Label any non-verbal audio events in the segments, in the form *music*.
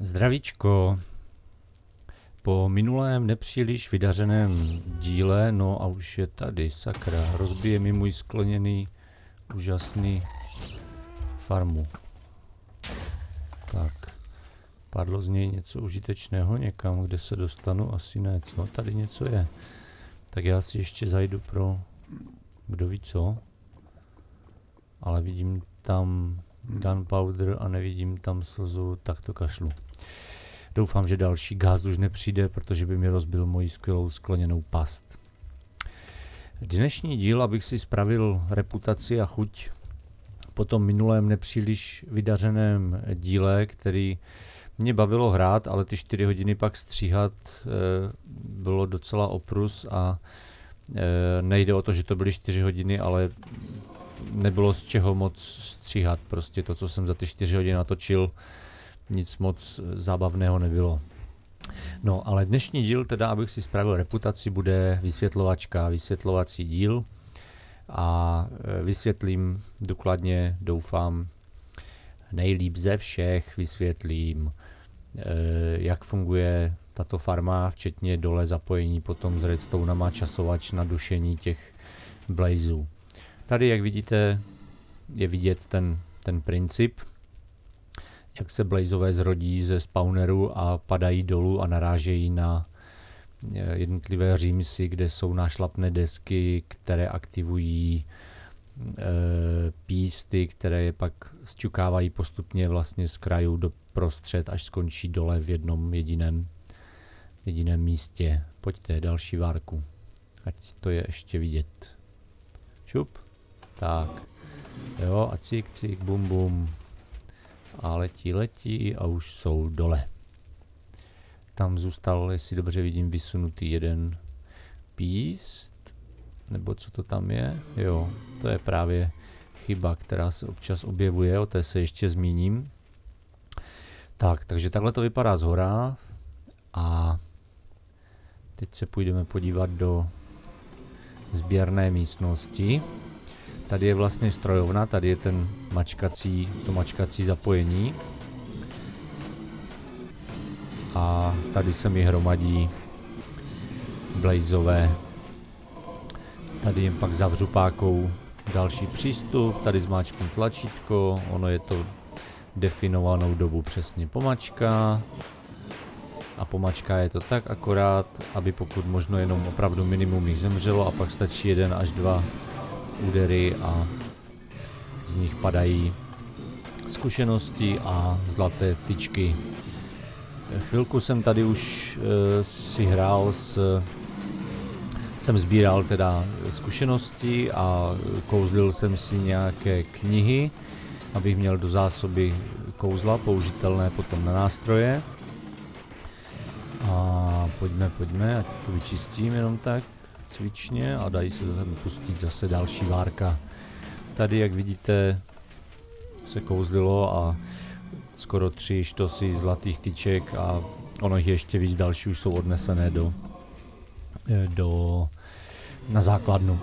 Zdravíčko. Po minulém nepříliš vydařeném díle, no a už je tady, sakra, rozbije mi můj skleněný úžasný farmu. Tak, padlo z něj něco užitečného někam, kde se dostanu, asi ne, co? Tady něco je. Tak já si ještě zajdu pro kdo ví co. Ale vidím tam gunpowder a nevidím tam slzu, tak to kašlu. Doufám, že další gáz už nepřijde, protože by mi rozbil moji skvělou skleněnou past. Dnešní díl, abych si spravil reputaci a chuť po tom minulém nepříliš vydařeném díle, který mě bavilo hrát, ale ty 4 hodiny pak stříhat eh, bylo docela oprus a eh, nejde o to, že to byly 4 hodiny, ale nebylo z čeho moc stříhat. Prostě to, co jsem za ty 4 hodiny natočil, nic moc eh, zábavného nebylo. No, ale dnešní díl, teda, abych si spravil reputaci, bude vysvětlovačka, vysvětlovací díl a eh, vysvětlím důkladně, doufám, nejlíp ze všech vysvětlím, eh, jak funguje tato farma, včetně dole zapojení potom s redstounama časovač na dušení těch blazů. Tady, jak vidíte, je vidět ten, ten princip jak se blazové zrodí ze spawneru a padají dolů a narážejí na eh, jednotlivé římsy, kde jsou nášlapné desky, které aktivují e, písty, které je pak stukávají postupně vlastně z krajů do prostřed, až skončí dole v jednom jediném, jediném místě. Pojďte, další várku. Ať to je ještě vidět. Šup. Tak. Jo, a cik, cik, bum, bum a letí, letí a už jsou dole. Tam zůstal, jestli dobře vidím, vysunutý jeden píst, nebo co to tam je? Jo, to je právě chyba, která se občas objevuje, o té se ještě zmíním. Tak, takže takhle to vypadá z hora a teď se půjdeme podívat do sběrné místnosti. Tady je vlastně strojovna, tady je ten mačkací, to mačkací zapojení. A tady se mi hromadí blazové. Tady jim pak zavřu pákou další přístup, tady zmáčknu tlačítko, ono je to definovanou dobu přesně pomačka. A pomačka je to tak akorát, aby pokud možno jenom opravdu minimum jich zemřelo a pak stačí jeden až dva údery a z nich padají zkušenosti a zlaté tyčky. Chvilku jsem tady už e, si hrál s... Jsem sbíral teda zkušenosti a kouzlil jsem si nějaké knihy, abych měl do zásoby kouzla, použitelné potom na nástroje. A pojďme, pojďme, ať to vyčistím jenom tak cvičně a dají se tam pustit zase další várka. Tady, jak vidíte, se kouzlilo a skoro tři štosy zlatých tyček a ono jich ještě víc, další už jsou odnesené do, eh, do na základnu.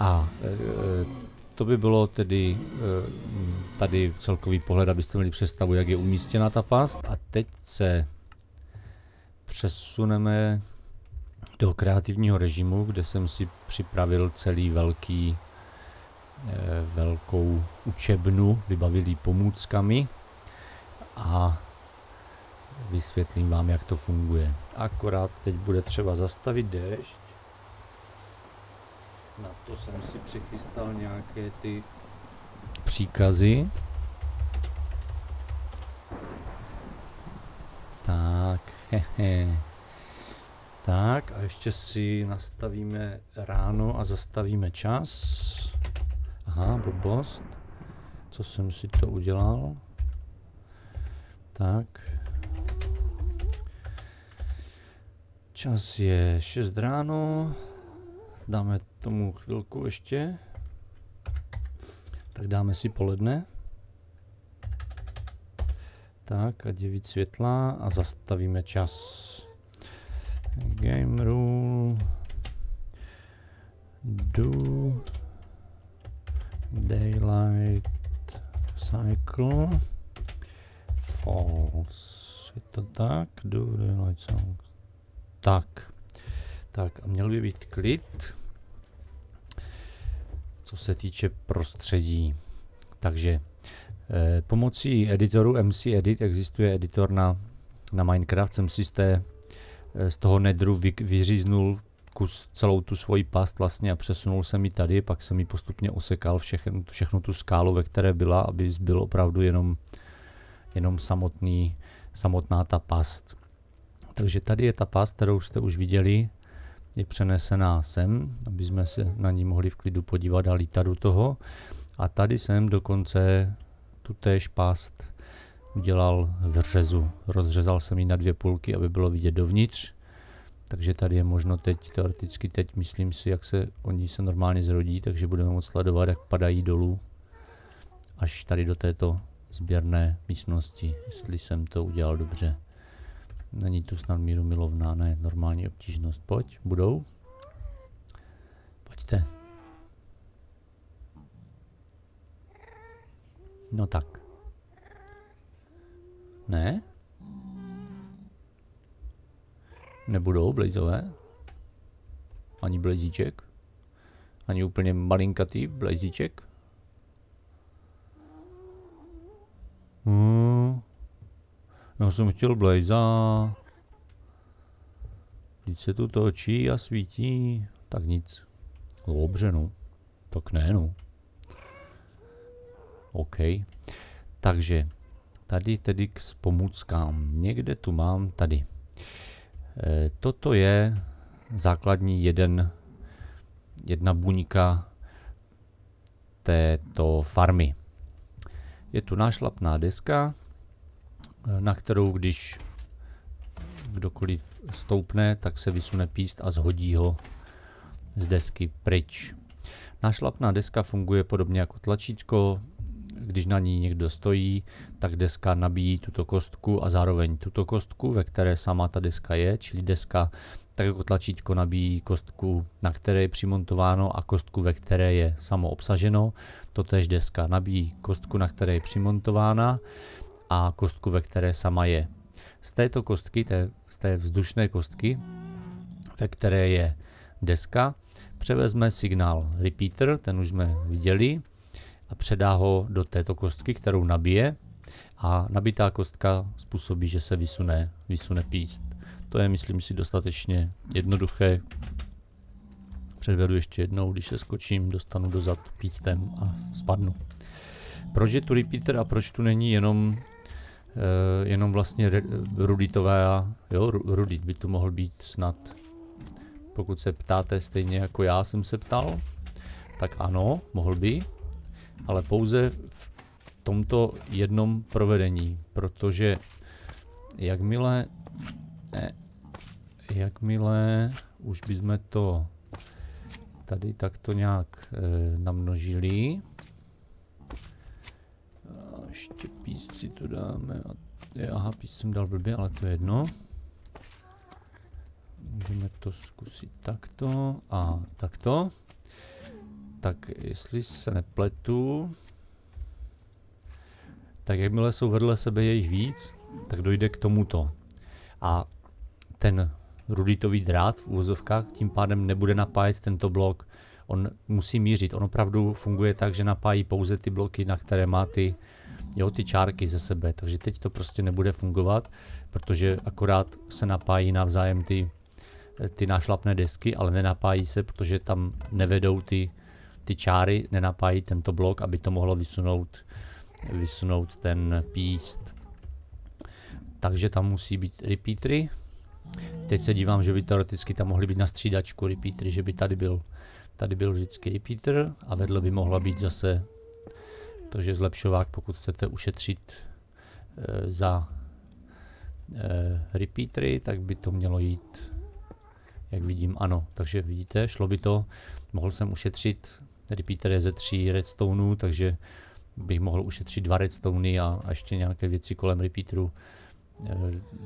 A e, to by bylo tedy e, tady celkový pohled, abyste měli představu, jak je umístěna ta past. A teď se přesuneme do kreativního režimu, kde jsem si připravil celý velký, eh, velkou učebnu, vybavilý pomůckami a vysvětlím vám, jak to funguje. Akorát teď bude třeba zastavit déšť. Na to jsem si přichystal nějaké ty příkazy. Tak, hehe. *laughs* Tak a ještě si nastavíme ráno a zastavíme čas. Aha, blbost. Co jsem si to udělal? Tak. Čas je 6 ráno. Dáme tomu chvilku ještě. Tak dáme si poledne. Tak, a je světla a zastavíme čas game rule do daylight cycle false. Je to tak? Do daylight cycle. Tak. Tak a měl by být klid, co se týče prostředí. Takže eh, pomocí editoru MC Edit existuje editor na, na Minecraft. Jsem si z té z toho nedru vy, vyříznul kus, celou tu svoji past vlastně a přesunul jsem ji tady, pak jsem ji postupně osekal všechen, všechnu tu skálu, ve které byla, aby byl opravdu jenom, jenom samotný, samotná ta past. Takže tady je ta past, kterou jste už viděli, je přenesená sem, aby jsme se na ní mohli v klidu podívat a lítat do toho. A tady jsem dokonce tu též past udělal v řezu. Rozřezal jsem ji na dvě půlky, aby bylo vidět dovnitř. Takže tady je možno teď, teoreticky teď, myslím si, jak se oni se normálně zrodí, takže budeme moc sledovat, jak padají dolů až tady do této sběrné místnosti, jestli jsem to udělal dobře. Není tu snad míru milovná, ne, normální obtížnost. Pojď, budou. Pojďte. No tak. Ne? Nebudou blazové? Ani blazíček? Ani úplně malinkatý blazíček? Hmm. Já jsem chtěl blazá. Nic se tu točí a svítí. Tak nic. Dobře no. Tak ne no. OK. Takže Tady tedy k pomůckám. Někde tu mám tady. E, toto je základní jeden, jedna buňka této farmy. Je tu nášlapná deska, e, na kterou když kdokoliv stoupne, tak se vysune píst a zhodí ho z desky pryč. Nášlapná deska funguje podobně jako tlačítko, když na ní někdo stojí, tak deska nabíjí tuto kostku a zároveň tuto kostku, ve které sama ta deska je, čili deska tak jako tlačítko nabíjí kostku, na které je přimontováno a kostku, ve které je samo obsaženo. Totež deska nabíjí kostku, na které je přimontována a kostku, ve které sama je. Z této kostky, té, z té vzdušné kostky, ve které je deska, převezme signál repeater, ten už jsme viděli, a předá ho do této kostky, kterou nabije a nabitá kostka způsobí, že se vysune, vysune píst. To je, myslím si, dostatečně jednoduché. Předvedu ještě jednou, když se skočím, dostanu dozad zad píctem a spadnu. Proč je tu repeater a proč tu není jenom Uh, jenom vlastně Ruditová, jo, Rudit by tu mohl být snad. Pokud se ptáte stejně jako já jsem se ptal, tak ano, mohl by ale pouze v tomto jednom provedení, protože jakmile ne, jakmile už bychom to tady takto nějak e, namnožili a ještě písci to dáme a, aha píst jsem dal blbě, ale to je jedno můžeme to zkusit takto a takto tak jestli se nepletu, tak jakmile jsou vedle sebe jejich víc, tak dojde k tomuto. A ten ruditový drát v úvozovkách tím pádem nebude napájet tento blok. On musí mířit. On opravdu funguje tak, že napájí pouze ty bloky, na které má ty, jo, ty čárky ze sebe. Takže teď to prostě nebude fungovat, protože akorát se napájí navzájem ty, ty nášlapné desky, ale nenapájí se, protože tam nevedou ty ty čáry nenapájí tento blok, aby to mohlo vysunout, vysunout ten píst. Takže tam musí být repeatry. Teď se dívám, že by teoreticky tam mohly být na střídačku repeatry, že by tady byl, tady byl vždycky repeater a vedle by mohla být zase že zlepšovák, pokud chcete ušetřit e, za e, eh, repeatry, tak by to mělo jít, jak vidím, ano. Takže vidíte, šlo by to, mohl jsem ušetřit Tady Peter je ze tří redstoneů, takže bych mohl ušetřit dva redstony a, a ještě nějaké věci kolem repeateru. E,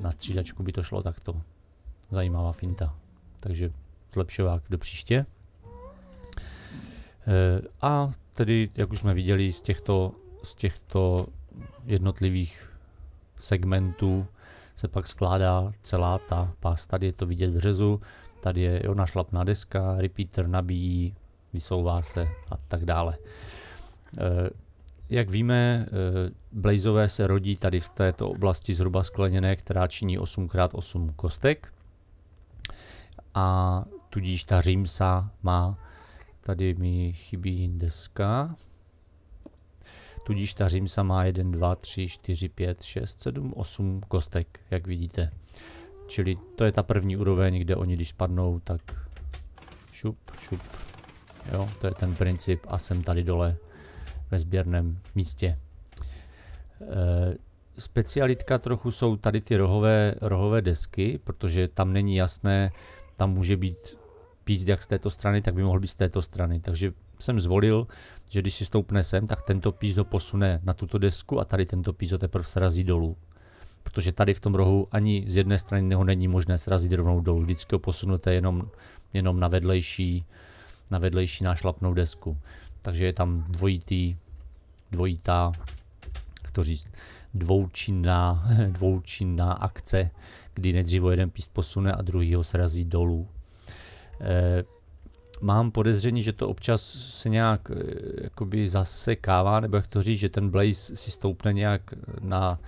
na střídačku by to šlo takto. Zajímavá finta. Takže zlepšovák do příště. E, a tedy, jak už jsme viděli, z těchto, z těchto jednotlivých segmentů se pak skládá celá ta pás. Tady je to vidět v řezu, tady je ona šlapná deska, repeater nabíjí vysouvá se a tak dále. Eh, jak víme, eh, blazové se rodí tady v této oblasti zhruba skleněné, která činí 8x8 kostek. A tudíž ta římsa má, tady mi chybí deska, tudíž ta římsa má 1, 2, 3, 4, 5, 6, 7, 8 kostek, jak vidíte. Čili to je ta první úroveň, kde oni když spadnou, tak šup, šup, Jo, to je ten princip a jsem tady dole ve sběrném místě. E, specialitka trochu jsou tady ty rohové, rohové desky, protože tam není jasné, tam může být píc jak z této strany, tak by mohl být z této strany. Takže jsem zvolil, že když si stoupne sem, tak tento píc ho posune na tuto desku a tady tento píc ho teprve srazí dolů. Protože tady v tom rohu ani z jedné strany neho není možné srazit rovnou dolů, vždycky ho posunete jenom, jenom na vedlejší, na vedlejší nášlapnou desku. Takže je tam dvojitý, dvojitá, to říct, dvoučinná, *laughs* dvoučinná akce, kdy nejdřív jeden píst posune a druhý ho srazí dolů. E, mám podezření, že to občas se nějak eh, jakoby zasekává, nebo jak to říct, že ten Blaze si stoupne nějak na,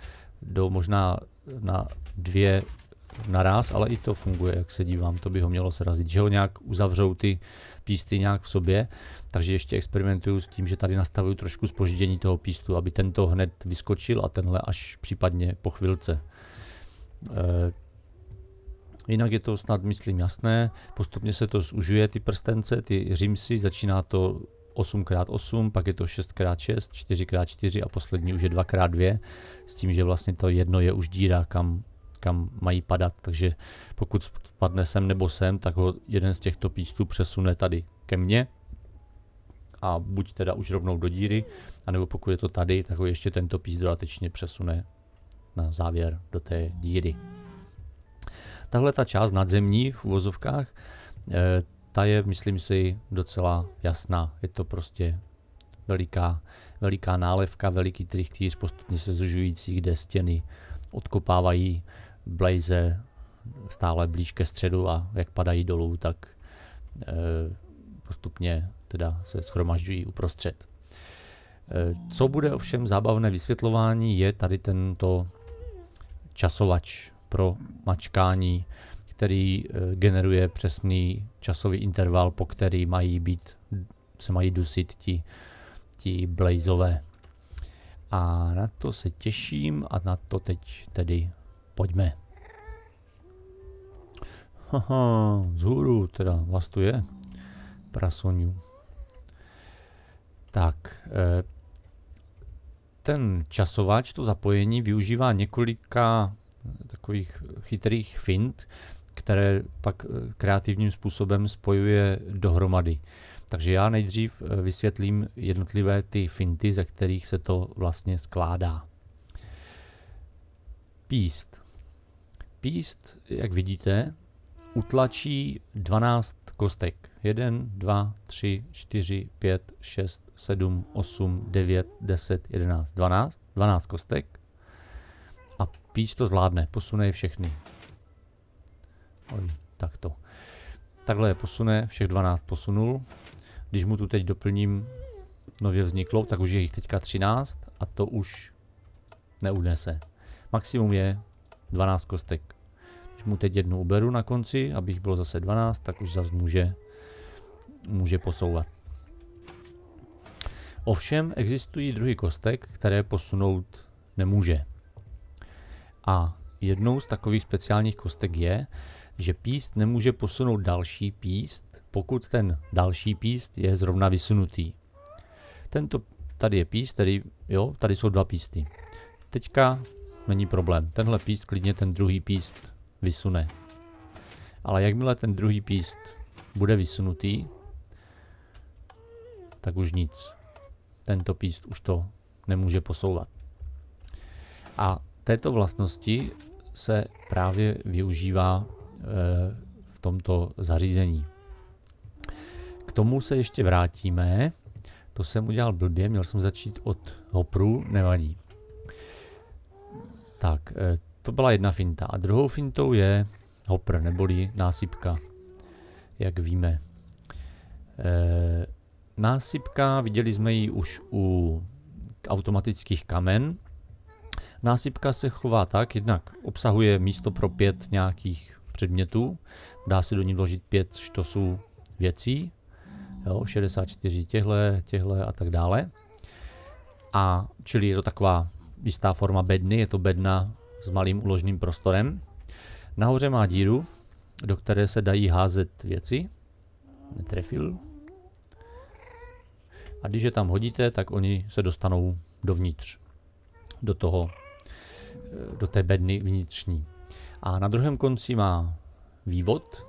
do možná na dvě naraz, ale i to funguje, jak se dívám, to by ho mělo srazit, že ho nějak uzavřou ty písty nějak v sobě, takže ještě experimentuju s tím, že tady nastavuju trošku spoždění toho pístu, aby tento hned vyskočil a tenhle až případně po chvilce. E, jinak je to snad, myslím, jasné, postupně se to zužuje, ty prstence, ty římsy, začíná to 8x8, pak je to 6x6, 4x4 a poslední už je 2x2, s tím, že vlastně to jedno je už díra, kam kam mají padat. Takže pokud spadne sem nebo sem, tak ho jeden z těchto pístů přesune tady ke mně a buď teda už rovnou do díry, anebo pokud je to tady, tak ho ještě tento píst dodatečně přesune na závěr do té díry. Tahle ta část nadzemní v uvozovkách, eh, ta je, myslím si, docela jasná. Je to prostě veliká, veliká nálevka, veliký trichtýř, postupně se zužující, kde stěny odkopávají blaze stále blíž ke středu a jak padají dolů, tak eh, postupně teda se schromažďují uprostřed. Eh, co bude ovšem zábavné vysvětlování, je tady tento časovač pro mačkání, který eh, generuje přesný časový interval, po který mají být, se mají dusit ti, ti blazové. A na to se těším a na to teď tedy Pojďme. Haha, vzhůru teda vás tu je, prasonňu. Tak, eh, ten časováč, to zapojení, využívá několika eh, takových chytrých fint, které pak eh, kreativním způsobem spojuje dohromady. Takže já nejdřív vysvětlím jednotlivé ty finty, ze kterých se to vlastně skládá. Píst píst, jak vidíte, utlačí 12 kostek. 1, 2, 3, 4, 5, 6, 7, 8, 9, 10, 11, 12. 12 kostek. A píč to zvládne, posune je všechny. Oj, tak to. Takhle je posune, všech 12 posunul. Když mu tu teď doplním nově vzniklou, tak už je jich teďka 13 a to už neunese. Maximum je 12 kostek mu teď jednu uberu na konci, abych byl zase 12, tak už zase může, může posouvat. Ovšem existují druhý kostek, které posunout nemůže. A jednou z takových speciálních kostek je, že píst nemůže posunout další píst, pokud ten další píst je zrovna vysunutý. Tento tady je píst, tady, jo, tady jsou dva písty. Teďka není problém. Tenhle píst, klidně ten druhý píst vysune. Ale jakmile ten druhý píst bude vysunutý, tak už nic. Tento píst už to nemůže posouvat. A této vlastnosti se právě využívá eh, v tomto zařízení. K tomu se ještě vrátíme. To jsem udělal blbě, měl jsem začít od hopru, nevadí. Tak, eh, to byla jedna finta. A druhou fintou je hopr, neboli násypka, jak víme. E, násypka, viděli jsme ji už u automatických kamen. Násypka se chová tak, jednak obsahuje místo pro pět nějakých předmětů, dá se do ní vložit pět štosů věcí, jo, 64 těhle, těhle a tak dále. A čili je to taková jistá forma bedny, je to bedna s malým uložným prostorem. Nahoře má díru, do které se dají házet věci. Netrefil. A když je tam hodíte, tak oni se dostanou dovnitř. Do toho, eh, do té bedny vnitřní. A na druhém konci má vývod,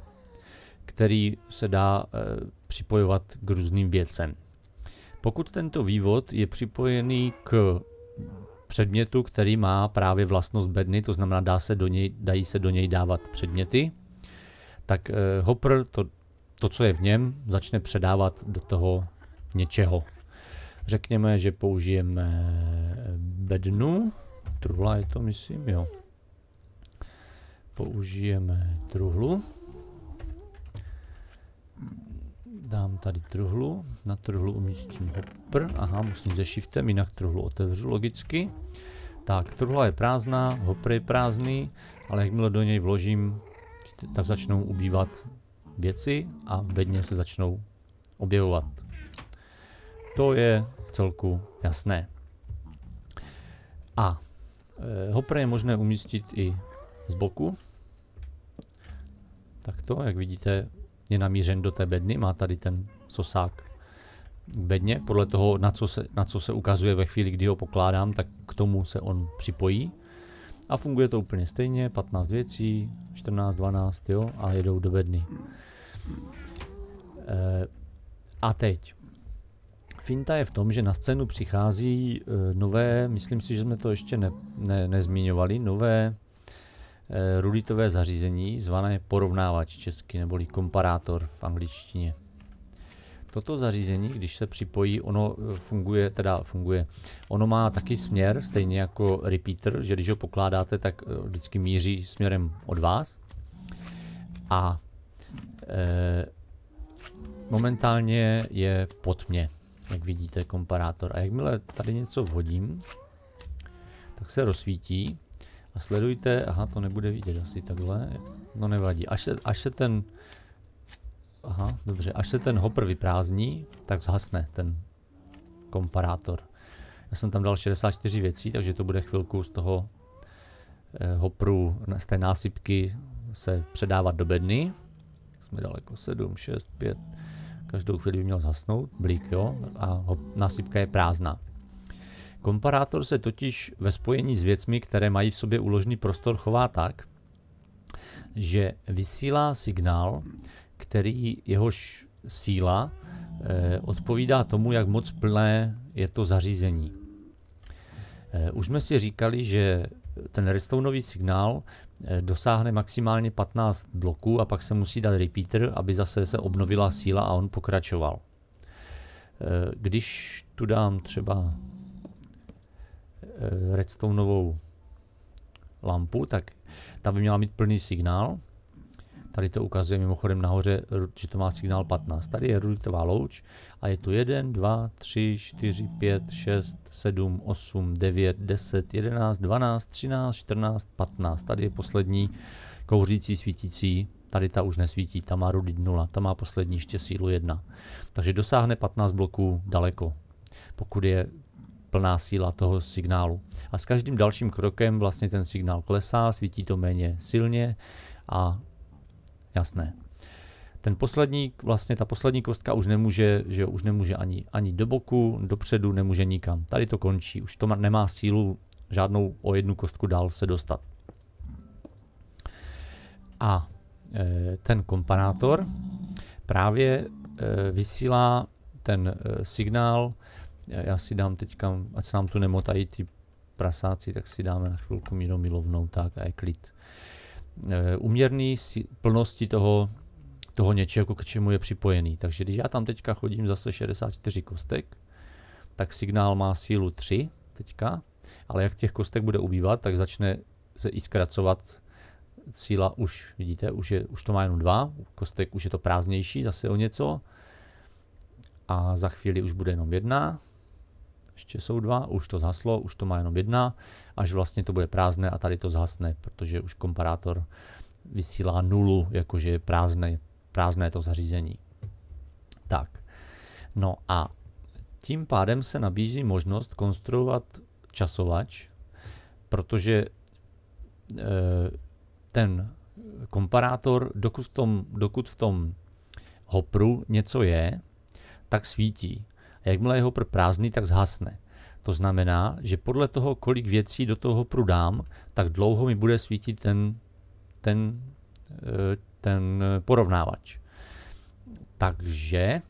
který se dá e, připojovat k různým věcem. Pokud tento vývod je připojený k předmětu, který má právě vlastnost bedny, to znamená dá se do něj, dají se do něj dávat předměty, tak eh, Hopr, hopper to, to, co je v něm, začne předávat do toho něčeho. Řekněme, že použijeme eh, bednu, truhla je to myslím, jo. Použijeme truhlu dám tady truhlu, na truhlu umístím hopr. aha, musím se shiftem, jinak truhlu otevřu logicky. Tak, truhla je prázdná, hopr je prázdný, ale jakmile do něj vložím, tak začnou ubývat věci a bedně se začnou objevovat. To je v celku jasné. A e, hopr je možné umístit i z boku. Tak to, jak vidíte, je namířen do té bedny, má tady ten sosák bedně, podle toho, na co, se, na co se ukazuje ve chvíli, kdy ho pokládám, tak k tomu se on připojí. A funguje to úplně stejně, 15 věcí, 14, 12, jo, a jedou do bedny. E, a teď. Finta je v tom, že na scénu přichází e, nové, myslím si, že jsme to ještě ne, ne, nezmiňovali, nové Eh, rulitové zařízení zvané porovnávač česky neboli komparátor v angličtině. Toto zařízení, když se připojí, ono eh, funguje, teda funguje, ono má taky směr, stejně jako repeater, že když ho pokládáte, tak eh, vždycky míří směrem od vás. A e, momentálně je pod mě, jak vidíte, komparátor. A jakmile tady něco vhodím, tak se rozsvítí a sledujte, aha, to nebude vidět asi takhle, no nevadí. Až se, až se ten, aha, dobře, až se ten hopr vyprázdní, tak zhasne ten komparátor. Já jsem tam dal 64 věcí, takže to bude chvilku z toho eh, hopru, z té násypky se předávat do bedny. Jsme daleko 7, 6, 5, každou chvíli by měl zhasnout, blík jo, a hop, násypka je prázdná. Komparátor se totiž ve spojení s věcmi, které mají v sobě uložený prostor, chová tak, že vysílá signál, který jehož síla eh, odpovídá tomu, jak moc plné je to zařízení. Eh, už jsme si říkali, že ten redstoneový signál eh, dosáhne maximálně 15 bloků a pak se musí dát repeater, aby zase se obnovila síla a on pokračoval. Eh, když tu dám třeba Eh, redstoneovou lampu, tak ta by měla mít plný signál. Tady to ukazuje mimochodem nahoře, že to má signál 15. Tady je rudytová louč a je tu 1, 2, 3, 4, 5, 6, 7, 8, 9, 10, 11, 12, 13, 14, 15. Tady je poslední kouřící svítící, tady ta už nesvítí, ta má rudit 0, ta má poslední ještě sílu 1. Takže dosáhne 15 bloků daleko, pokud je plná síla toho signálu. A s každým dalším krokem vlastně ten signál klesá, svítí to méně silně a jasné. Ten poslední, vlastně ta poslední kostka už nemůže, že už nemůže ani, ani do boku, dopředu, nemůže nikam. Tady to končí, už to nemá sílu žádnou o jednu kostku dál se dostat. A e, ten komparátor právě e, vysílá ten e, signál já si dám teďka, ať se nám tu nemotají ty prasáci, tak si dáme na chvilku míru milovnou, tak a je klid. E, uměrný si, plnosti toho, toho něčeho, jako k čemu je připojený. Takže když já tam teďka chodím zase 64 kostek, tak signál má sílu 3 teďka, ale jak těch kostek bude ubývat, tak začne se i zkracovat síla už, vidíte, už, je, už to má jenom dva, kostek už je to prázdnější zase o něco a za chvíli už bude jenom jedna, ještě jsou dva, už to zhaslo, už to má jenom jedna, až vlastně to bude prázdné a tady to zhasne, protože už komparátor vysílá nulu, jakože je prázdné, prázdné to zařízení. Tak, no a tím pádem se nabízí možnost konstruovat časovač, protože e, ten komparátor, dokud v tom, dokud v tom hopru něco je, tak svítí. Jakmile je hopr prázdný, tak zhasne. To znamená, že podle toho, kolik věcí do toho hopru dám, tak dlouho mi bude svítit ten, ten, eh, ten eh, porovnávač. Takže eh,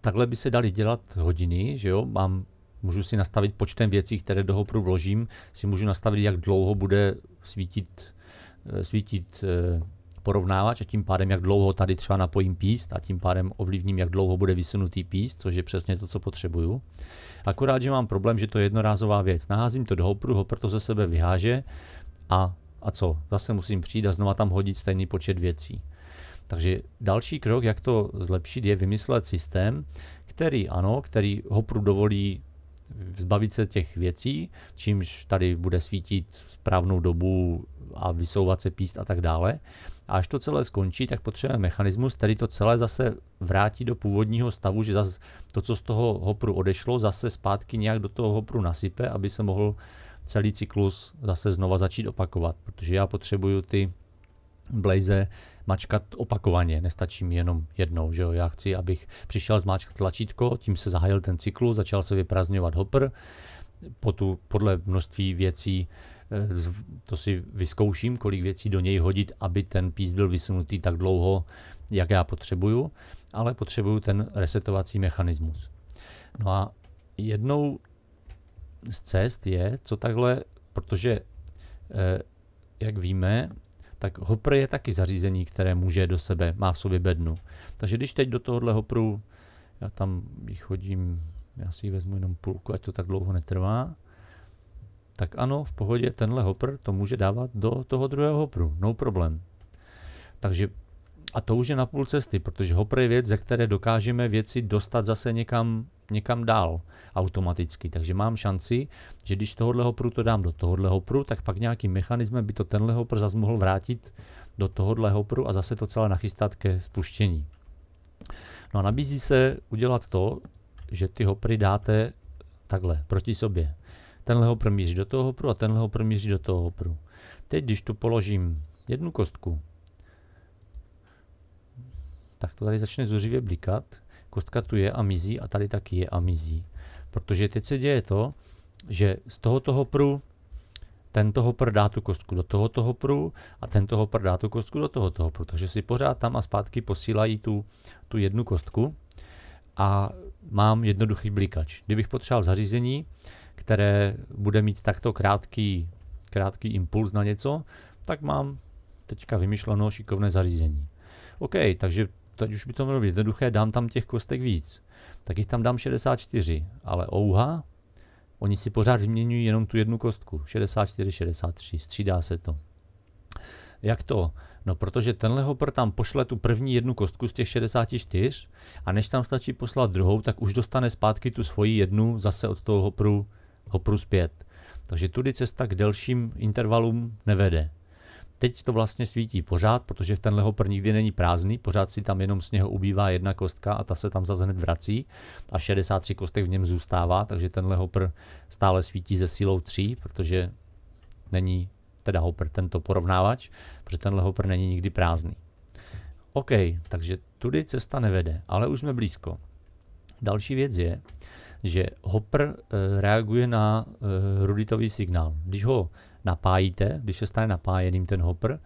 takhle by se dali dělat hodiny, že jo, mám Můžu si nastavit počtem věcí, které do hopru vložím, si můžu nastavit, jak dlouho bude svítit, svítit porovnávač a tím pádem, jak dlouho tady třeba napojím píst a tím pádem ovlivním, jak dlouho bude vysunutý píst, což je přesně to, co potřebuju. Akorát, že mám problém, že to je jednorázová věc. Naházím to do hopru, hopr to ze sebe vyháže a, a co? Zase musím přijít a znova tam hodit stejný počet věcí. Takže další krok, jak to zlepšit, je vymyslet systém, který ano, který hopru dovolí zbavit se těch věcí, čímž tady bude svítit správnou dobu a vysouvat se píst a tak dále. A až to celé skončí, tak potřebujeme mechanismus, který to celé zase vrátí do původního stavu, že zase to, co z toho hopru odešlo, zase zpátky nějak do toho hopru nasype, aby se mohl celý cyklus zase znova začít opakovat. Protože já potřebuju ty blaze mačkat opakovaně, nestačí mi jenom jednou, že jo? já chci, abych přišel zmáčkat tlačítko, tím se zahájil ten cyklus, začal se vyprazňovat hopr, po tu, podle množství věcí Eh, to si vyzkouším, kolik věcí do něj hodit, aby ten pís byl vysunutý tak dlouho, jak já potřebuju, ale potřebuju ten resetovací mechanismus. No a jednou z cest je, co takhle, protože eh, jak víme, tak hopr je taky zařízení, které může do sebe, má v sobě bednu. Takže když teď do tohohle hopru, já tam jich chodím, já si vezmu jenom půlku, ať to tak dlouho netrvá, tak ano, v pohodě, tenhle hopper to může dávat do toho druhého hopru, no problém. Takže a to už je na půl cesty, protože hopper je věc, ze které dokážeme věci dostat zase někam, někam dál automaticky. Takže mám šanci, že když tohohle hopru to dám do tohohle hopru, tak pak nějakým mechanismem by to tenhle hopr zase mohl vrátit do tohohle hopru a zase to celé nachystat ke spuštění. No a nabízí se udělat to, že ty hopry dáte takhle proti sobě tenhle ho promíří do toho hopru a tenhle ho promíří do toho hopru. Teď, když tu položím jednu kostku, tak to tady začne zuřivě blikat. Kostka tu je a mizí a tady taky je a mizí. Protože teď se děje to, že z tohoto hopru tento hopr dá tu kostku do tohoto hopru a tento hopr dá tu kostku do tohoto hopru. Takže si pořád tam a zpátky posílají tu, tu jednu kostku a mám jednoduchý blikač. Kdybych potřeboval zařízení, které bude mít takto krátký, krátký impuls na něco, tak mám teďka vymyšleno šikovné zařízení. OK, takže teď už by to mělo být jednoduché, dám tam těch kostek víc. Tak jich tam dám 64, ale ouha, oni si pořád vyměňují jenom tu jednu kostku. 64, 63, střídá se to. Jak to? No protože tenhle hopr tam pošle tu první jednu kostku z těch 64 a než tam stačí poslat druhou, tak už dostane zpátky tu svoji jednu zase od toho hopru ho plus Takže tudy cesta k delším intervalům nevede. Teď to vlastně svítí pořád, protože v ten hopr nikdy není prázdný, pořád si tam jenom z něho ubývá jedna kostka a ta se tam zase hned vrací a 63 kostek v něm zůstává, takže ten hopr stále svítí ze sílou 3, protože není teda hopr tento porovnávač, protože ten hopr není nikdy prázdný. OK, takže tudy cesta nevede, ale už jsme blízko. Další věc je, že hopr eh, reaguje na eh, ruditový signál. Když ho napájíte, když se stane napájeným ten hopr,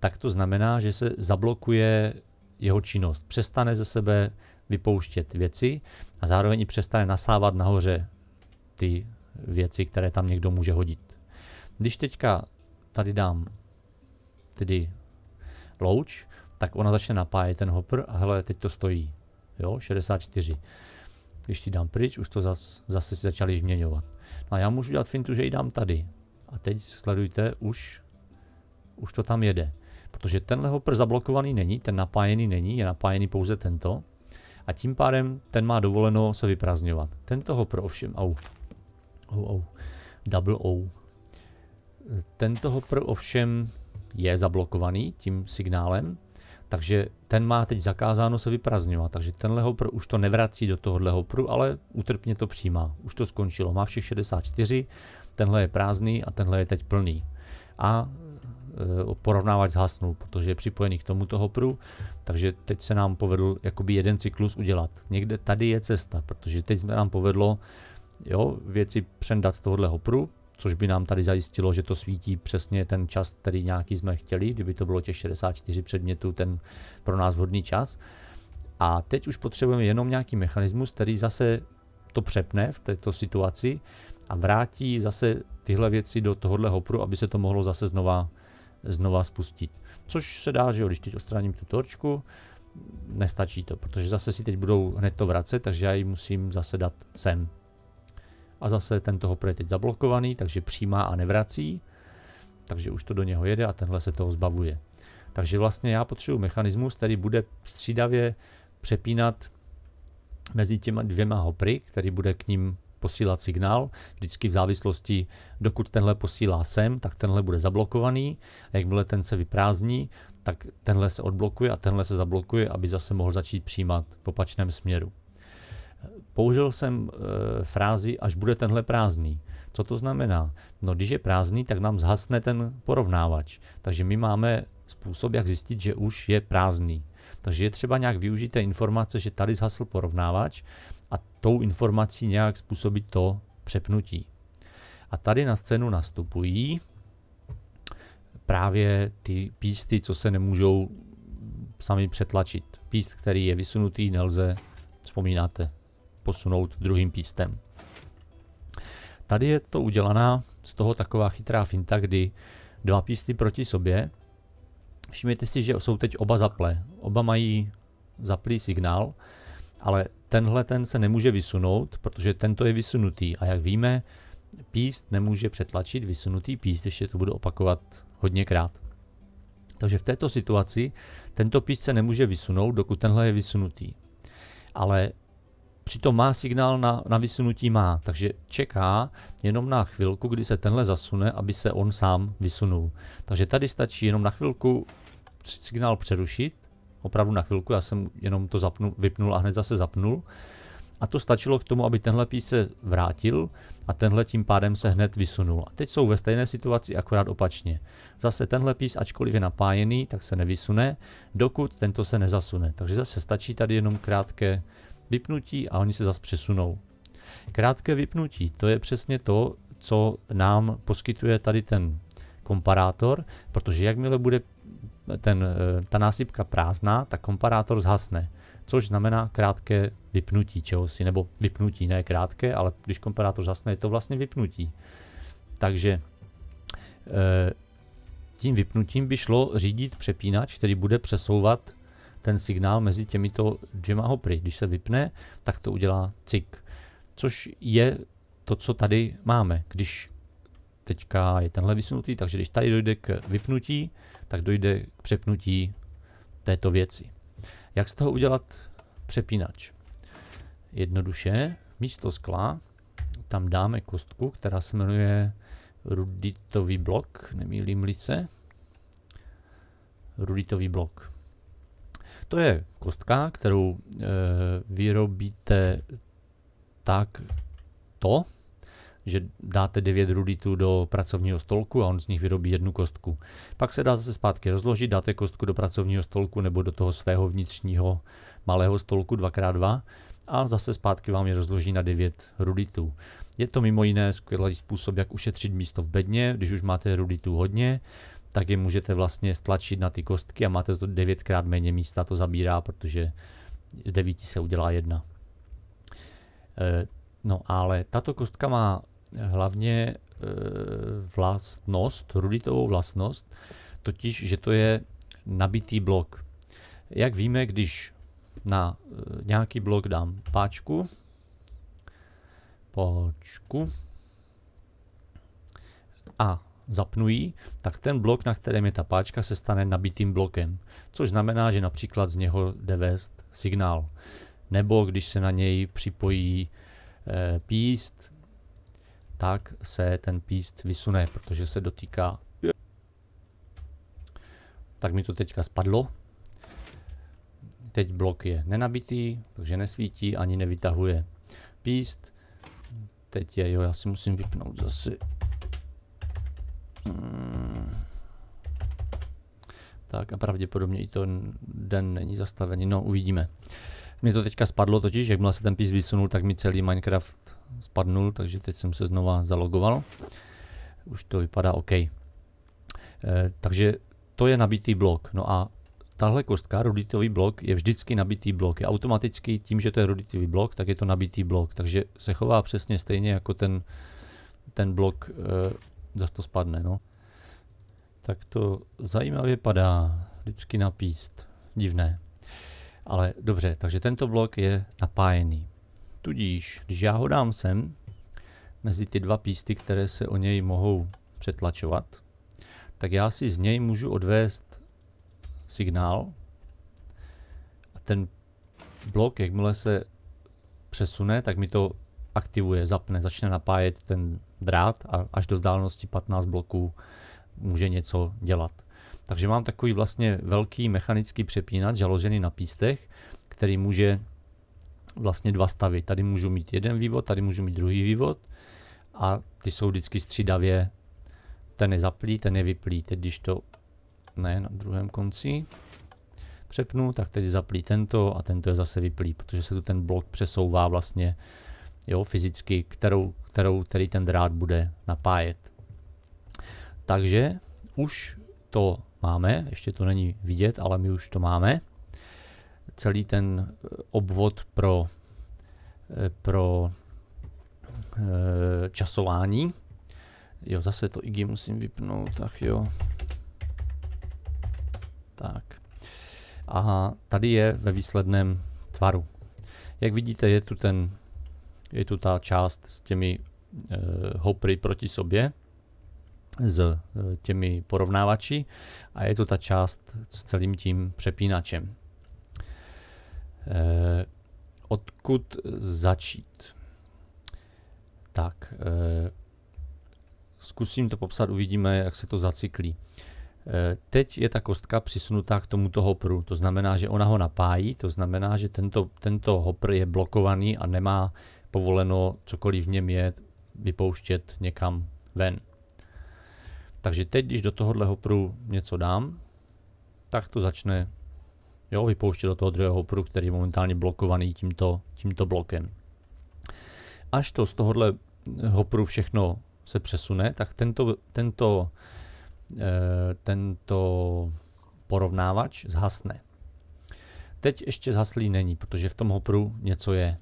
tak to znamená, že se zablokuje jeho činnost. Přestane ze sebe vypouštět věci a zároveň i přestane nasávat nahoře ty věci, které tam někdo může hodit. Když teďka tady dám tedy louč, tak ona začne napájet ten hopr a hele, teď to stojí. Jo, 64. Když ti dám pryč, už to zas, zase si začali změňovat. No a já můžu dělat fintu, že ji dám tady. A teď sledujte, už, už to tam jede. Protože tenhle hopper zablokovaný není, ten napájený není, je napájený pouze tento. A tím pádem ten má dovoleno se vyprazňovat. Tento hopper ovšem, au, au, au, double O. Tento hopper ovšem je zablokovaný tím signálem, takže ten má teď zakázáno se vyprazňovat, takže tenhle hopr už to nevrací do tohohle hopru, ale utrpně to přijímá. Už to skončilo, má všech 64, tenhle je prázdný a tenhle je teď plný. A e, porovnávač zhasnul, protože je připojený k tomuto hopru, takže teď se nám povedl jakoby jeden cyklus udělat. Někde tady je cesta, protože teď se nám povedlo jo, věci přendat z tohohle hopru, což by nám tady zajistilo, že to svítí přesně ten čas, který nějaký jsme chtěli, kdyby to bylo těch 64 předmětů, ten pro nás vhodný čas. A teď už potřebujeme jenom nějaký mechanismus, který zase to přepne v této situaci a vrátí zase tyhle věci do tohohle hopru, aby se to mohlo zase znova, znova spustit. Což se dá, že jo, když teď odstraním tu torčku, nestačí to, protože zase si teď budou hned to vracet, takže já ji musím zase dát sem a zase ten toho je teď zablokovaný, takže přijímá a nevrací, takže už to do něho jede a tenhle se toho zbavuje. Takže vlastně já potřebuji mechanismus, který bude střídavě přepínat mezi těma dvěma hopry, který bude k ním posílat signál, vždycky v závislosti, dokud tenhle posílá sem, tak tenhle bude zablokovaný, jakmile ten se vyprázdní, tak tenhle se odblokuje a tenhle se zablokuje, aby zase mohl začít přijímat v opačném směru. Použil jsem e, frázi, až bude tenhle prázdný. Co to znamená? No, když je prázdný, tak nám zhasne ten porovnávač. Takže my máme způsob, jak zjistit, že už je prázdný. Takže je třeba nějak využít té informace, že tady zhasl porovnávač a tou informací nějak způsobit to přepnutí. A tady na scénu nastupují právě ty písty, co se nemůžou sami přetlačit. Píst, který je vysunutý, nelze, vzpomínáte, posunout druhým pístem. Tady je to udělaná z toho taková chytrá finta, kdy dva písty proti sobě. Všimněte si, že jsou teď oba zaplé. Oba mají zaplý signál, ale tenhle ten se nemůže vysunout, protože tento je vysunutý. A jak víme, píst nemůže přetlačit vysunutý píst, ještě to budu opakovat hodněkrát. Takže v této situaci tento píst se nemůže vysunout, dokud tenhle je vysunutý. Ale Přitom má signál na, na vysunutí má, takže čeká jenom na chvilku, kdy se tenhle zasune, aby se on sám vysunul. Takže tady stačí jenom na chvilku signál přerušit, opravdu na chvilku, já jsem jenom to zapnul, vypnul a hned zase zapnul. A to stačilo k tomu, aby tenhle pís se vrátil a tenhle tím pádem se hned vysunul. A teď jsou ve stejné situaci, akorát opačně. Zase tenhle pís, ačkoliv je napájený, tak se nevysune, dokud tento se nezasune. Takže zase stačí tady jenom krátké vypnutí a oni se zase přesunou. Krátké vypnutí, to je přesně to, co nám poskytuje tady ten komparátor, protože jakmile bude ten, eh, ta násypka prázdná, tak komparátor zhasne, což znamená krátké vypnutí čehosi, nebo vypnutí, ne krátké, ale když komparátor zhasne, je to vlastně vypnutí. Takže eh, tím vypnutím by šlo řídit přepínač, který bude přesouvat ten signál mezi těmito dvěma hopry. Když se vypne, tak to udělá cik. Což je to, co tady máme. Když teďka je tenhle vysunutý, takže když tady dojde k vypnutí, tak dojde k přepnutí této věci. Jak z toho udělat přepínač? Jednoduše, místo skla tam dáme kostku, která se jmenuje ruditový blok, nemýlím lice. Ruditový blok. To je kostka, kterou e, vyrobíte tak to, že dáte 9 ruditů do pracovního stolku a on z nich vyrobí jednu kostku. Pak se dá zase zpátky rozložit, dáte kostku do pracovního stolku nebo do toho svého vnitřního malého stolku 2x2 a zase zpátky vám je rozloží na 9 ruditů. Je to mimo jiné skvělý způsob, jak ušetřit místo v bedně, když už máte ruditů hodně, tak je můžete vlastně stlačit na ty kostky a máte to devětkrát méně místa, to zabírá, protože z devíti se udělá jedna. Eh, no ale tato kostka má eh, hlavně eh, vlastnost, ruditovou vlastnost, totiž, že to je nabitý blok. Jak víme, když na nějaký blok dám páčku, páčku a zapnu ji, tak ten blok, na kterém je ta páčka, se stane nabitým blokem, což znamená, že například z něho jde vést signál. Nebo když se na něj připojí e, píst, tak se ten píst vysune, protože se dotýká. Tak mi to teďka spadlo. Teď blok je nenabitý, takže nesvítí ani nevytahuje. Píst, teď je, jo, já si musím vypnout zase Hmm. Tak a pravděpodobně i to den není zastavený, no uvidíme. Mně to teďka spadlo totiž, jakmile se ten pís vysunul, tak mi celý Minecraft spadnul, takže teď jsem se znova zalogoval. Už to vypadá OK. E, takže to je nabitý blok. No a tahle kostka, roditový blok, je vždycky nabitý blok. Je automaticky tím, že to je roditový blok, tak je to nabitý blok. Takže se chová přesně stejně jako ten, ten blok e, zase to spadne, no. Tak to zajímavě padá, vždycky napíst, divné. Ale dobře, takže tento blok je napájený. Tudíž, když já ho dám sem, mezi ty dva písty, které se o něj mohou přetlačovat, tak já si z něj můžu odvést signál a ten blok, jakmile se přesune, tak mi to aktivuje, zapne, začne napájet ten drát a až do vzdálenosti 15 bloků může něco dělat. Takže mám takový vlastně velký mechanický přepínač založený na pístech, který může vlastně dva stavy. Tady můžu mít jeden vývod, tady můžu mít druhý vývod a ty jsou vždycky střídavě. Ten je zaplý, ten je vyplý. Teď když to ne na druhém konci přepnu, tak tedy zaplý tento a tento je zase vyplý, protože se tu ten blok přesouvá vlastně jo, fyzicky, kterou, kterou tedy ten drát bude napájet. Takže už to máme, ještě to není vidět, ale my už to máme. Celý ten eh, obvod pro, eh, pro eh, časování. Jo, zase to IGI musím vypnout, tak jo. Tak. A tady je ve výsledném tvaru. Jak vidíte, je tu ten je tu ta část s těmi e, hopry proti sobě, s e, těmi porovnávači a je tu ta část s celým tím přepínačem. E, odkud začít? Tak, e, zkusím to popsat, uvidíme, jak se to zacyklí. Teď je ta kostka přisunutá k tomuto hopru, to znamená, že ona ho napájí, to znamená, že tento, tento hopr je blokovaný a nemá povoleno cokoliv v něm je vypouštět někam ven. Takže teď, když do tohohle hopru něco dám, tak to začne jo, vypouštět do toho druhého hopru, který je momentálně blokovaný tímto, tímto blokem. Až to z tohohle eh, hopru všechno se přesune, tak tento, tento, e, tento porovnávač zhasne. Teď ještě zhaslý není, protože v tom hopru něco je.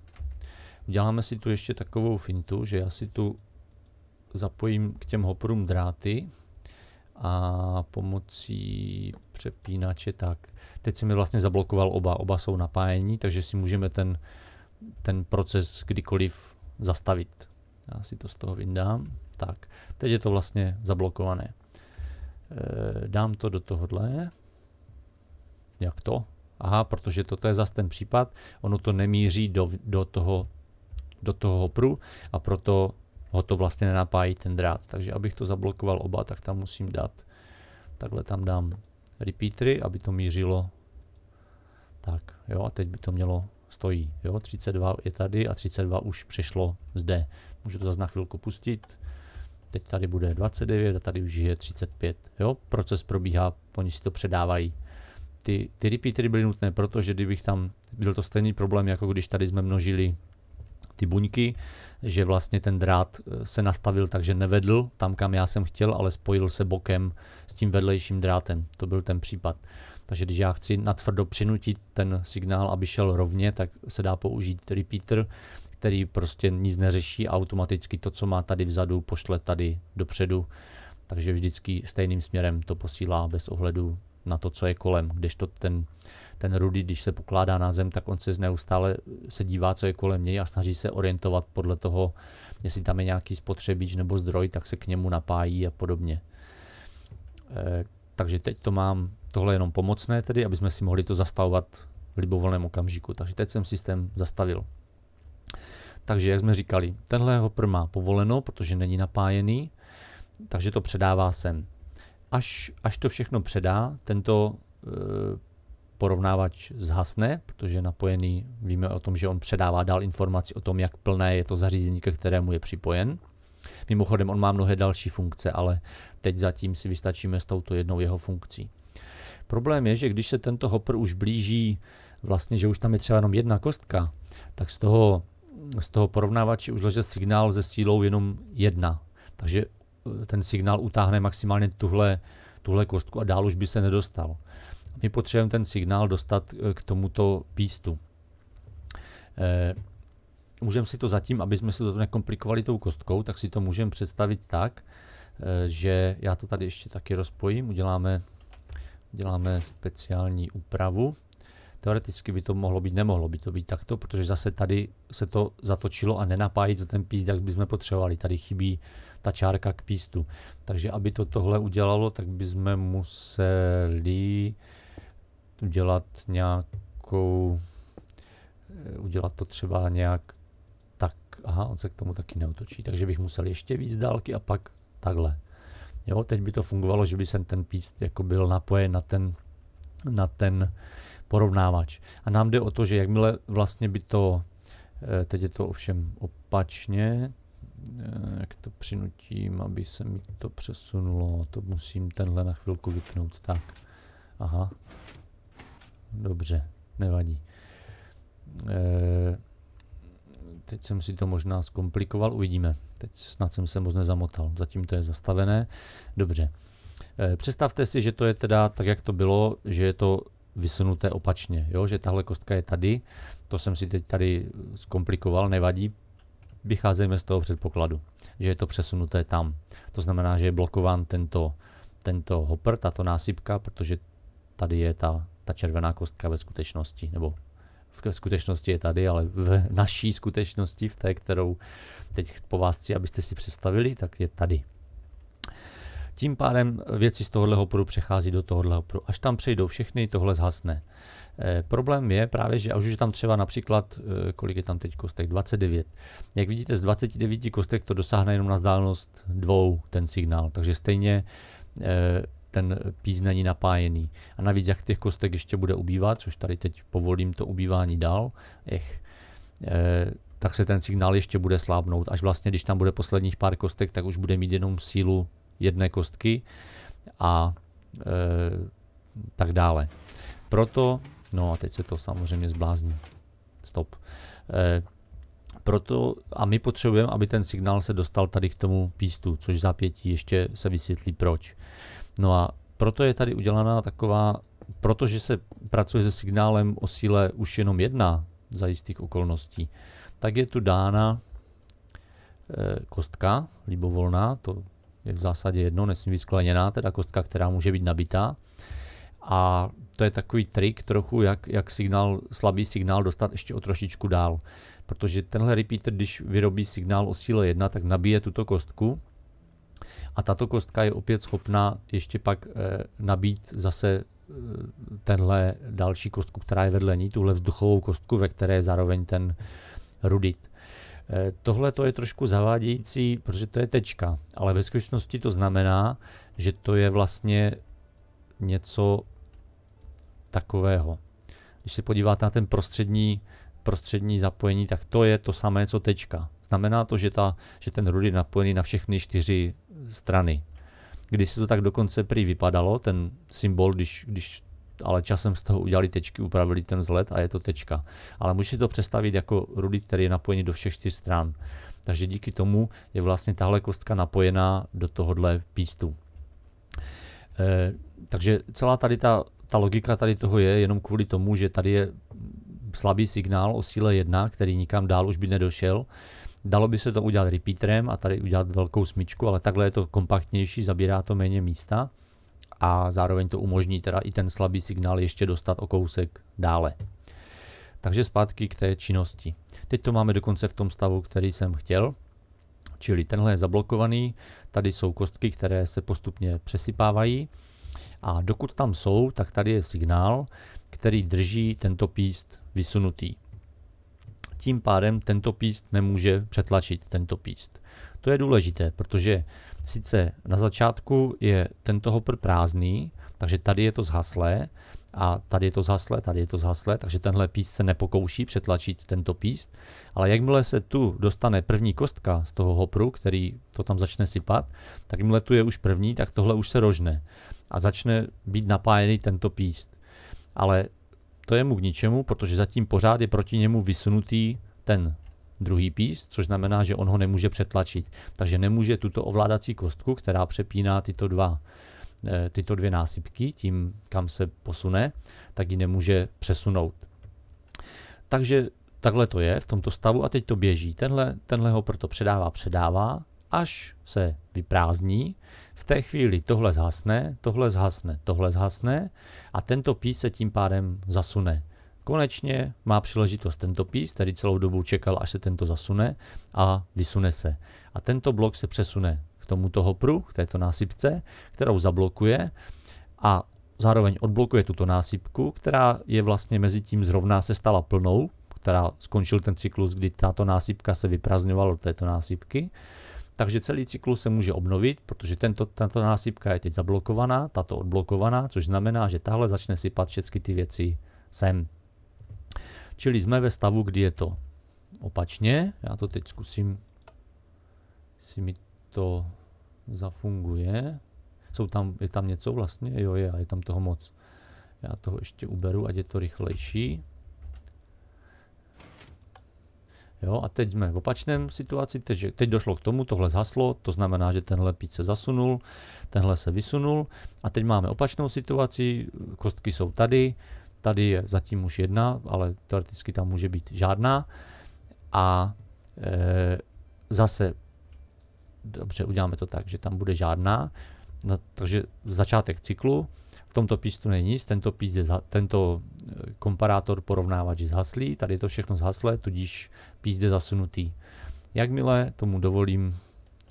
Děláme si tu ještě takovou fintu, že já si tu zapojím k těm hoprům dráty a pomocí přepínače tak. Teď se mi vlastně zablokoval oba, oba jsou napájení, takže si můžeme ten, ten proces kdykoliv zastavit. Já si to z toho vyndám. Tak, teď je to vlastně zablokované. E, dám to do tohohle. Jak to? Aha, protože toto je zase ten případ, ono to nemíří do, do toho do toho hopru a proto ho to vlastně nenapájí ten drát. Takže abych to zablokoval oba, tak tam musím dát, takhle tam dám repeatery, aby to mířilo. Tak jo a teď by to mělo stojí. Jo, 32 je tady a 32 už přešlo zde. Můžu to zase na chvilku pustit. Teď tady bude 29 a tady už je 35. Jo, proces probíhá, oni si to předávají. Ty, ty repeatery byly nutné, protože kdybych tam, byl to stejný problém, jako když tady jsme množili ty buňky, že vlastně ten drát eh, se nastavil tak, že nevedl tam, kam já jsem chtěl, ale spojil se bokem s tím vedlejším drátem. To byl ten případ. Takže když já chci natvrdo přinutit ten signál, aby šel rovně, tak se dá použít repeater, který prostě nic neřeší a automaticky to, co má tady vzadu, pošle tady dopředu. Takže vždycky stejným směrem to posílá bez ohledu na to, co je kolem, kdežto ten ten rudý, když se pokládá na zem, tak on se neustále se dívá, co je kolem něj a snaží se orientovat podle toho, jestli tam je nějaký spotřebič nebo zdroj, tak se k němu napájí a podobně. E, takže teď to mám, tohle je jenom pomocné tedy, aby jsme si mohli to zastavovat v libovolném okamžiku. Takže teď jsem systém zastavil. Takže jak jsme říkali, tenhle hopper má povoleno, protože není napájený, takže to předává sem. Až, až to všechno předá, tento eh, porovnávač zhasne, protože napojený víme o tom, že on předává dál informaci o tom, jak plné je to zařízení, ke kterému je připojen. Mimochodem, on má mnohé další funkce, ale teď zatím si vystačíme s touto jednou jeho funkcí. Problém je, že když se tento hopper už blíží, vlastně, že už tam je třeba jenom jedna kostka, tak z toho, z toho porovnávače už leže signál ze sílou jenom jedna. Takže eh, ten signál utáhne maximálně tuhle, tuhle kostku a dál už by se nedostal my potřebujeme ten signál dostat eh, k tomuto pístu. E, můžeme si to zatím, aby jsme si to nekomplikovali tou kostkou, tak si to můžeme představit tak, e, že já to tady ještě taky rozpojím, uděláme, uděláme speciální úpravu. Teoreticky by to mohlo být, nemohlo by to být takto, protože zase tady se to zatočilo a nenapájí to ten píst, jak bychom potřebovali. Tady chybí ta čárka k pístu. Takže aby to tohle udělalo, tak bychom museli udělat nějakou, eh, udělat to třeba nějak tak, aha, on se k tomu taky neotočí, takže bych musel ještě víc dálky a pak takhle. Jo, teď by to fungovalo, že by jsem ten píst jako byl napojen na ten, na ten porovnávač. A nám jde o to, že jakmile vlastně by to, eh, teď je to ovšem opačně, eh, jak to přinutím, aby se mi to přesunulo, to musím tenhle na chvilku vypnout, tak. Aha, Dobře, nevadí. E, teď jsem si to možná zkomplikoval, uvidíme. Teď snad jsem se moc nezamotal, zatím to je zastavené. Dobře. E, představte si, že to je teda tak, jak to bylo, že je to vysunuté opačně, jo? že tahle kostka je tady, to jsem si teď tady zkomplikoval, nevadí, vycházejme z toho předpokladu, že je to přesunuté tam. To znamená, že je blokován tento, tento hopper, tato násypka, protože tady je ta ta červená kostka ve skutečnosti, nebo v skutečnosti je tady, ale v naší skutečnosti, v té, kterou teď po vás chci, abyste si představili, tak je tady. Tím pádem věci z tohohle pruhu přechází do tohohle pruhu. Až tam přejdou všechny, tohle zhasne. E, problém je právě, že až už je tam třeba například, e, kolik je tam teď kostek, 29. Jak vidíte, z 29 kostek to dosáhne jenom na vzdálenost dvou ten signál, takže stejně e, ten píz není napájený. A navíc, jak těch kostek ještě bude ubývat, což tady teď povolím to ubývání dál, eh, tak se ten signál ještě bude slábnout. Až vlastně, když tam bude posledních pár kostek, tak už bude mít jenom sílu jedné kostky a e, tak dále. Proto, no a teď se to samozřejmě zblázní. Stop. E, proto a my potřebujeme, aby ten signál se dostal tady k tomu pístu, což zapětí ještě se vysvětlí proč. No a proto je tady udělaná taková, protože se pracuje se signálem o síle už jenom jedna za jistých okolností, tak je tu dána eh, kostka libovolná, to je v zásadě jedno, nesmí být skleněná, teda kostka, která může být nabitá. A to je takový trik trochu, jak, jak signál, slabý signál dostat ještě o trošičku dál. Protože tenhle repeater, když vyrobí signál o síle 1, tak nabije tuto kostku a tato kostka je opět schopná ještě pak e, nabít zase eh, tenhle další kostku, která je vedle ní, tuhle vzduchovou kostku, ve které je zároveň ten rudit. E, Tohle to je trošku zavádějící, protože to je tečka, ale ve skutečnosti to znamená, že to je vlastně něco takového. Když se podíváte na ten prostřední, prostřední zapojení, tak to je to samé, co tečka. Znamená to, že, ta, že ten rud je napojený na všechny čtyři strany. Když se to tak dokonce prý vypadalo, ten symbol, když, když ale časem z toho udělali tečky, upravili ten vzhled a je to tečka. Ale můžete to představit jako rudy, který je napojený do všech čtyř stran. Takže díky tomu je vlastně tahle kostka napojená do tohohle pístu. E, takže celá tady ta, ta logika tady toho je jenom kvůli tomu, že tady je slabý signál o síle 1, který nikam dál už by nedošel. Dalo by se to udělat repeaterem a tady udělat velkou smyčku, ale takhle je to kompaktnější, zabírá to méně místa a zároveň to umožní teda i ten slabý signál ještě dostat o kousek dále. Takže zpátky k té činnosti. Teď to máme dokonce v tom stavu, který jsem chtěl, čili tenhle je zablokovaný, tady jsou kostky, které se postupně přesypávají a dokud tam jsou, tak tady je signál, který drží tento píst vysunutý tím pádem tento píst nemůže přetlačit tento píst. To je důležité, protože sice na začátku je tento hopper prázdný, takže tady je to zhaslé a tady je to zhaslé, tady je to zhaslé, takže tenhle píst se nepokouší přetlačit tento píst, ale jakmile se tu dostane první kostka z toho hopru, který to tam začne sypat, tak jakmile tu je už první, tak tohle už se rožne a začne být napájený tento píst. Ale to je mu k ničemu, protože zatím pořád je proti němu vysunutý ten druhý pís, což znamená, že on ho nemůže přetlačit. Takže nemůže tuto ovládací kostku, která přepíná tyto, dva, eh, tyto dvě násypky tím, kam se posune, tak ji nemůže přesunout. Takže takhle to je v tomto stavu a teď to běží. Tenhle, tenhle ho proto předává, předává, až se vyprázdní, v té chvíli tohle zhasne, tohle zhasne, tohle zhasne a tento pís se tím pádem zasune. Konečně má příležitost tento pís, který celou dobu čekal, až se tento zasune a vysune se. A tento blok se přesune k tomuto hopru, k této násypce, kterou zablokuje a zároveň odblokuje tuto násypku, která je vlastně mezi tím zrovna se stala plnou, která skončil ten cyklus, kdy tato násypka se vyprazňovala od této násypky takže celý cyklus se může obnovit, protože tento, tato násypka je teď zablokovaná, tato odblokovaná, což znamená, že tahle začne sypat všechny ty věci sem. Čili jsme ve stavu, kdy je to opačně. Já to teď zkusím, jestli mi to zafunguje. Jsou tam, je tam něco vlastně? Jo, je, je tam toho moc. Já toho ještě uberu, ať je to rychlejší. Jo, a teď jsme v opačném situaci, teď, teď došlo k tomu, tohle zhaslo, to znamená, že tenhle pít se zasunul, tenhle se vysunul a teď máme opačnou situaci, kostky jsou tady, tady je zatím už jedna, ale teoreticky tam může být žádná a e, zase, dobře, uděláme to tak, že tam bude žádná, takže začátek cyklu, tomto píč tu není nic, tento, píč je, tento eh, komparátor porovnávač je zhaslý, tady to všechno zhasle, tudíž píč je zasunutý. Jakmile tomu dovolím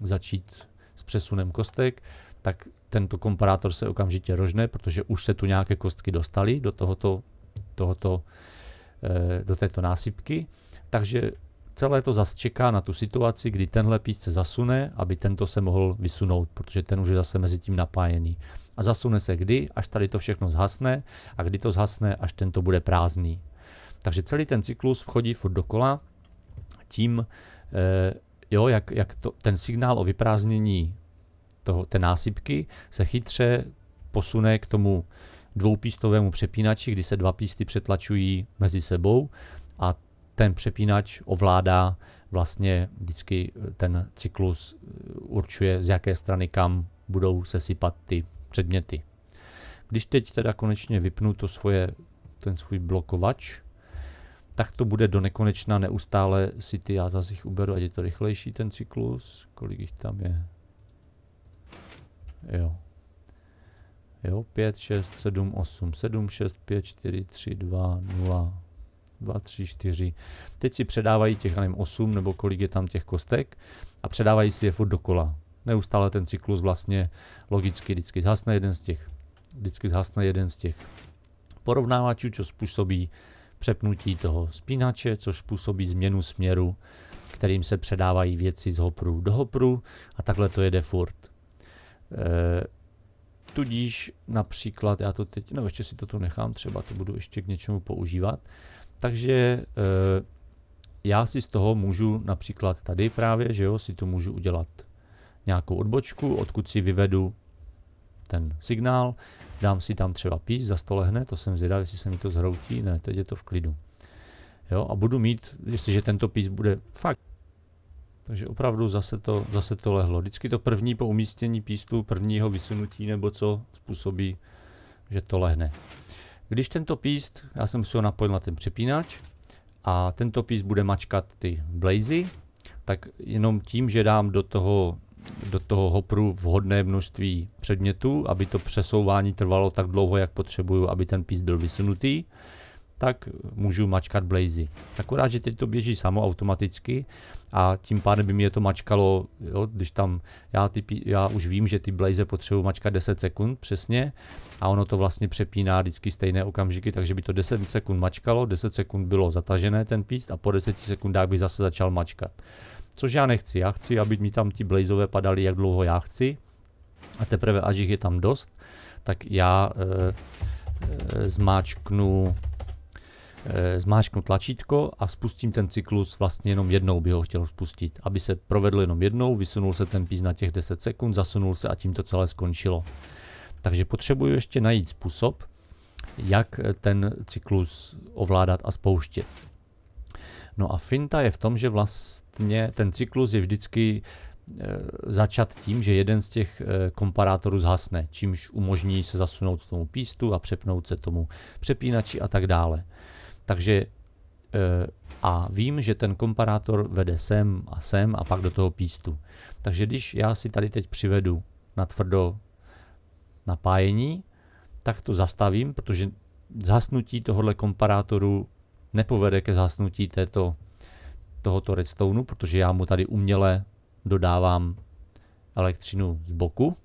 začít s přesunem kostek, tak tento komparátor se okamžitě rožne, protože už se tu nějaké kostky dostaly do tohoto, tohoto eh, do této násypky, takže celé to zase čeká na tu situaci, kdy tenhle píst se zasune, aby tento se mohl vysunout, protože ten už je zase mezi tím napájený. A zasune se kdy, až tady to všechno zhasne a kdy to zhasne, až tento bude prázdný. Takže celý ten cyklus chodí furt dokola tím, eh, jo, jak, jak to, ten signál o vyprázdnění toho, té násypky se chytře posune k tomu dvoupístovému přepínači, kdy se dva písty přetlačují mezi sebou a ten přepínač ovládá vlastně vždycky eh, ten cyklus eh, určuje, z jaké strany kam budou se sypat ty předměty. Když teď teda konečně vypnu to svoje, ten svůj blokovač, tak to bude do nekonečna neustále si ty, já zase jich uberu, ať je to rychlejší ten cyklus, kolik jich tam je. Jo. Jo, 5, 6, 7, 8, 7, 6, 5, 4, 3, 2, 0, 2, 3, 4. Teď si předávají těch, nevím, 8 nebo kolik je tam těch kostek a předávají si je furt dokola. Neustále ten cyklus vlastně logicky vždycky zhasne jeden z těch, vždycky zhasne jeden z těch porovnávačů, co způsobí přepnutí toho spínače, což způsobí změnu směru, kterým se předávají věci z hopru do hopru a takhle to jede furt. E, tudíž například, já to teď, no ještě si to tu nechám, třeba to budu ještě k něčemu používat, takže eh, já si z toho můžu například tady právě, že jo, si tu můžu udělat nějakou odbočku, odkud si vyvedu ten signál, dám si tam třeba píč, za to lehne, to jsem zvědav, jestli se mi to zhroutí, ne, teď je to v klidu. Jo, a budu mít, jestliže tento pís bude fakt, takže opravdu zase to, zase to lehlo. Vždycky to první po umístění pístu, prvního vysunutí nebo co způsobí, že to lehne. Když tento píst, já jsem si ho napojil na ten přepínač a tento píst bude mačkat ty blazy, tak jenom tím, že dám do toho, do toho hopru vhodné množství předmětů, aby to přesouvání trvalo tak dlouho, jak potřebuju, aby ten píst byl vysunutý, tak můžu mačkat Blazy. Akorát, že teď to běží samo automaticky a tím pádem by mě to mačkalo, jo, když tam, já, ty, já už vím, že ty Blaze potřebuji mačkat 10 sekund přesně a ono to vlastně přepíná vždycky stejné okamžiky, takže by to 10 sekund mačkalo, 10 sekund bylo zatažené ten píst a po 10 sekundách by zase začal mačkat. Což já nechci, já chci, aby mi tam ty Blazové padaly, jak dlouho já chci a teprve, až jich je tam dost, tak já e, e, zmáčknu Eh, zmáčknu tlačítko a spustím ten cyklus vlastně jenom jednou by ho chtěl spustit, aby se provedl jenom jednou, vysunul se ten pís na těch 10 sekund, zasunul se a tím to celé skončilo. Takže potřebuji ještě najít způsob, jak eh, ten cyklus ovládat a spouštět. No a finta je v tom, že vlastně ten cyklus je vždycky eh, začat tím, že jeden z těch komparátorů zhasne, čímž umožní se zasunout tomu pístu a přepnout se tomu přepínači a tak dále. Takže eh, a vím, že ten komparátor vede sem a sem a pak do toho pístu. Takže když já si tady teď přivedu na tvrdo napájení, tak to zastavím, protože zhasnutí tohohle komparátoru nepovede ke zhasnutí této, tohoto redstoneu, protože já mu tady uměle dodávám elektřinu z boku.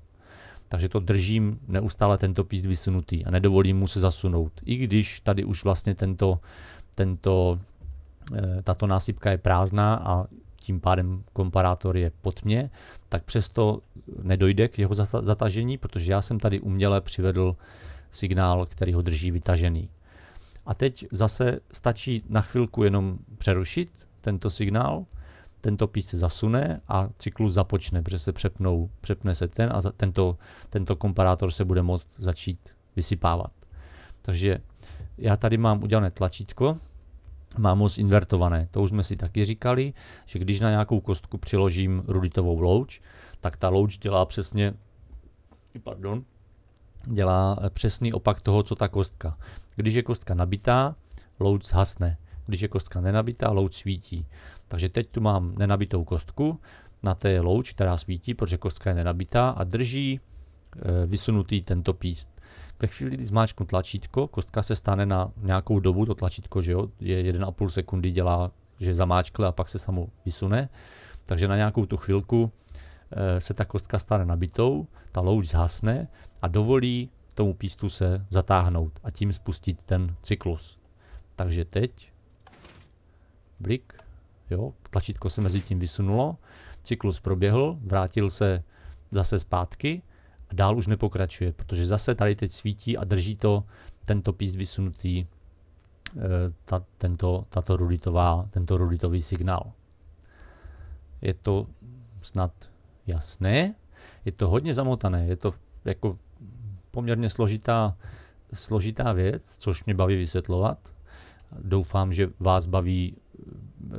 Takže to držím neustále tento píst vysunutý a nedovolím mu se zasunout. I když tady už vlastně tento, tento, eh, tato násypka je prázdná a tím pádem komparátor je pod mě, tak přesto nedojde k jeho zatažení, protože já jsem tady uměle přivedl signál, který ho drží vytažený. A teď zase stačí na chvilku jenom přerušit tento signál, tento píč se zasune a cyklus započne, protože se přepnou, přepne se ten a tento, tento komparátor se bude moct začít vysypávat. Takže já tady mám udělané tlačítko, mám moc zinvertované. To už jsme si taky říkali, že když na nějakou kostku přiložím ruditovou louč, tak ta louč dělá přesně pardon, dělá přesný opak toho, co ta kostka. Když je kostka nabitá, louč zhasne. Když je kostka nenabitá, louč svítí. Takže teď tu mám nenabitou kostku na té louč, která svítí, protože kostka je nenabitá a drží e, vysunutý tento píst. Ve chvíli, kdy zmáčknu tlačítko, kostka se stane na nějakou dobu, to tlačítko že jo, je 1,5 sekundy dělá, že zamáčkle a pak se samo vysune. Takže na nějakou tu chvilku e, se ta kostka stane nabitou, ta louč zhasne a dovolí tomu pístu se zatáhnout a tím spustit ten cyklus. Takže teď blik Jo? Tlačítko se mezi tím vysunulo, cyklus proběhl, vrátil se zase zpátky a dál už nepokračuje, protože zase tady teď svítí a drží to tento píst vysunutý, eh, ta, tento, tato ruditová, tento ruditový signál. Je to snad jasné, je to hodně zamotané, je to jako poměrně složitá, složitá věc, což mě baví vysvětlovat. Doufám, že vás baví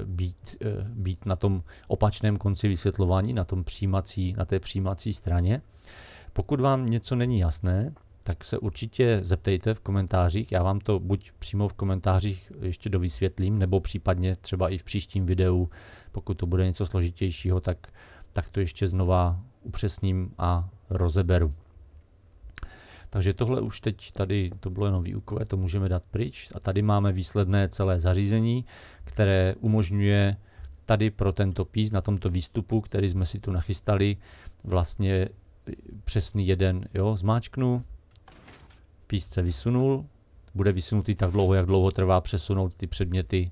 být, eh, být na tom opačném konci vysvětlování, na, tom přijímací, na té přijímací straně. Pokud vám něco není jasné, tak se určitě zeptejte v komentářích. Já vám to buď přímo v komentářích ještě dovysvětlím, nebo případně třeba i v příštím videu, pokud to bude něco složitějšího, tak, tak to ještě znova upřesním a rozeberu. Takže tohle už teď tady, to bylo jenom výukové, to můžeme dát pryč. A tady máme výsledné celé zařízení, které umožňuje tady pro tento pís na tomto výstupu, který jsme si tu nachystali, vlastně e, přesný jeden, jo, zmáčknu, pís se vysunul, bude vysunutý tak dlouho, jak dlouho trvá přesunout ty předměty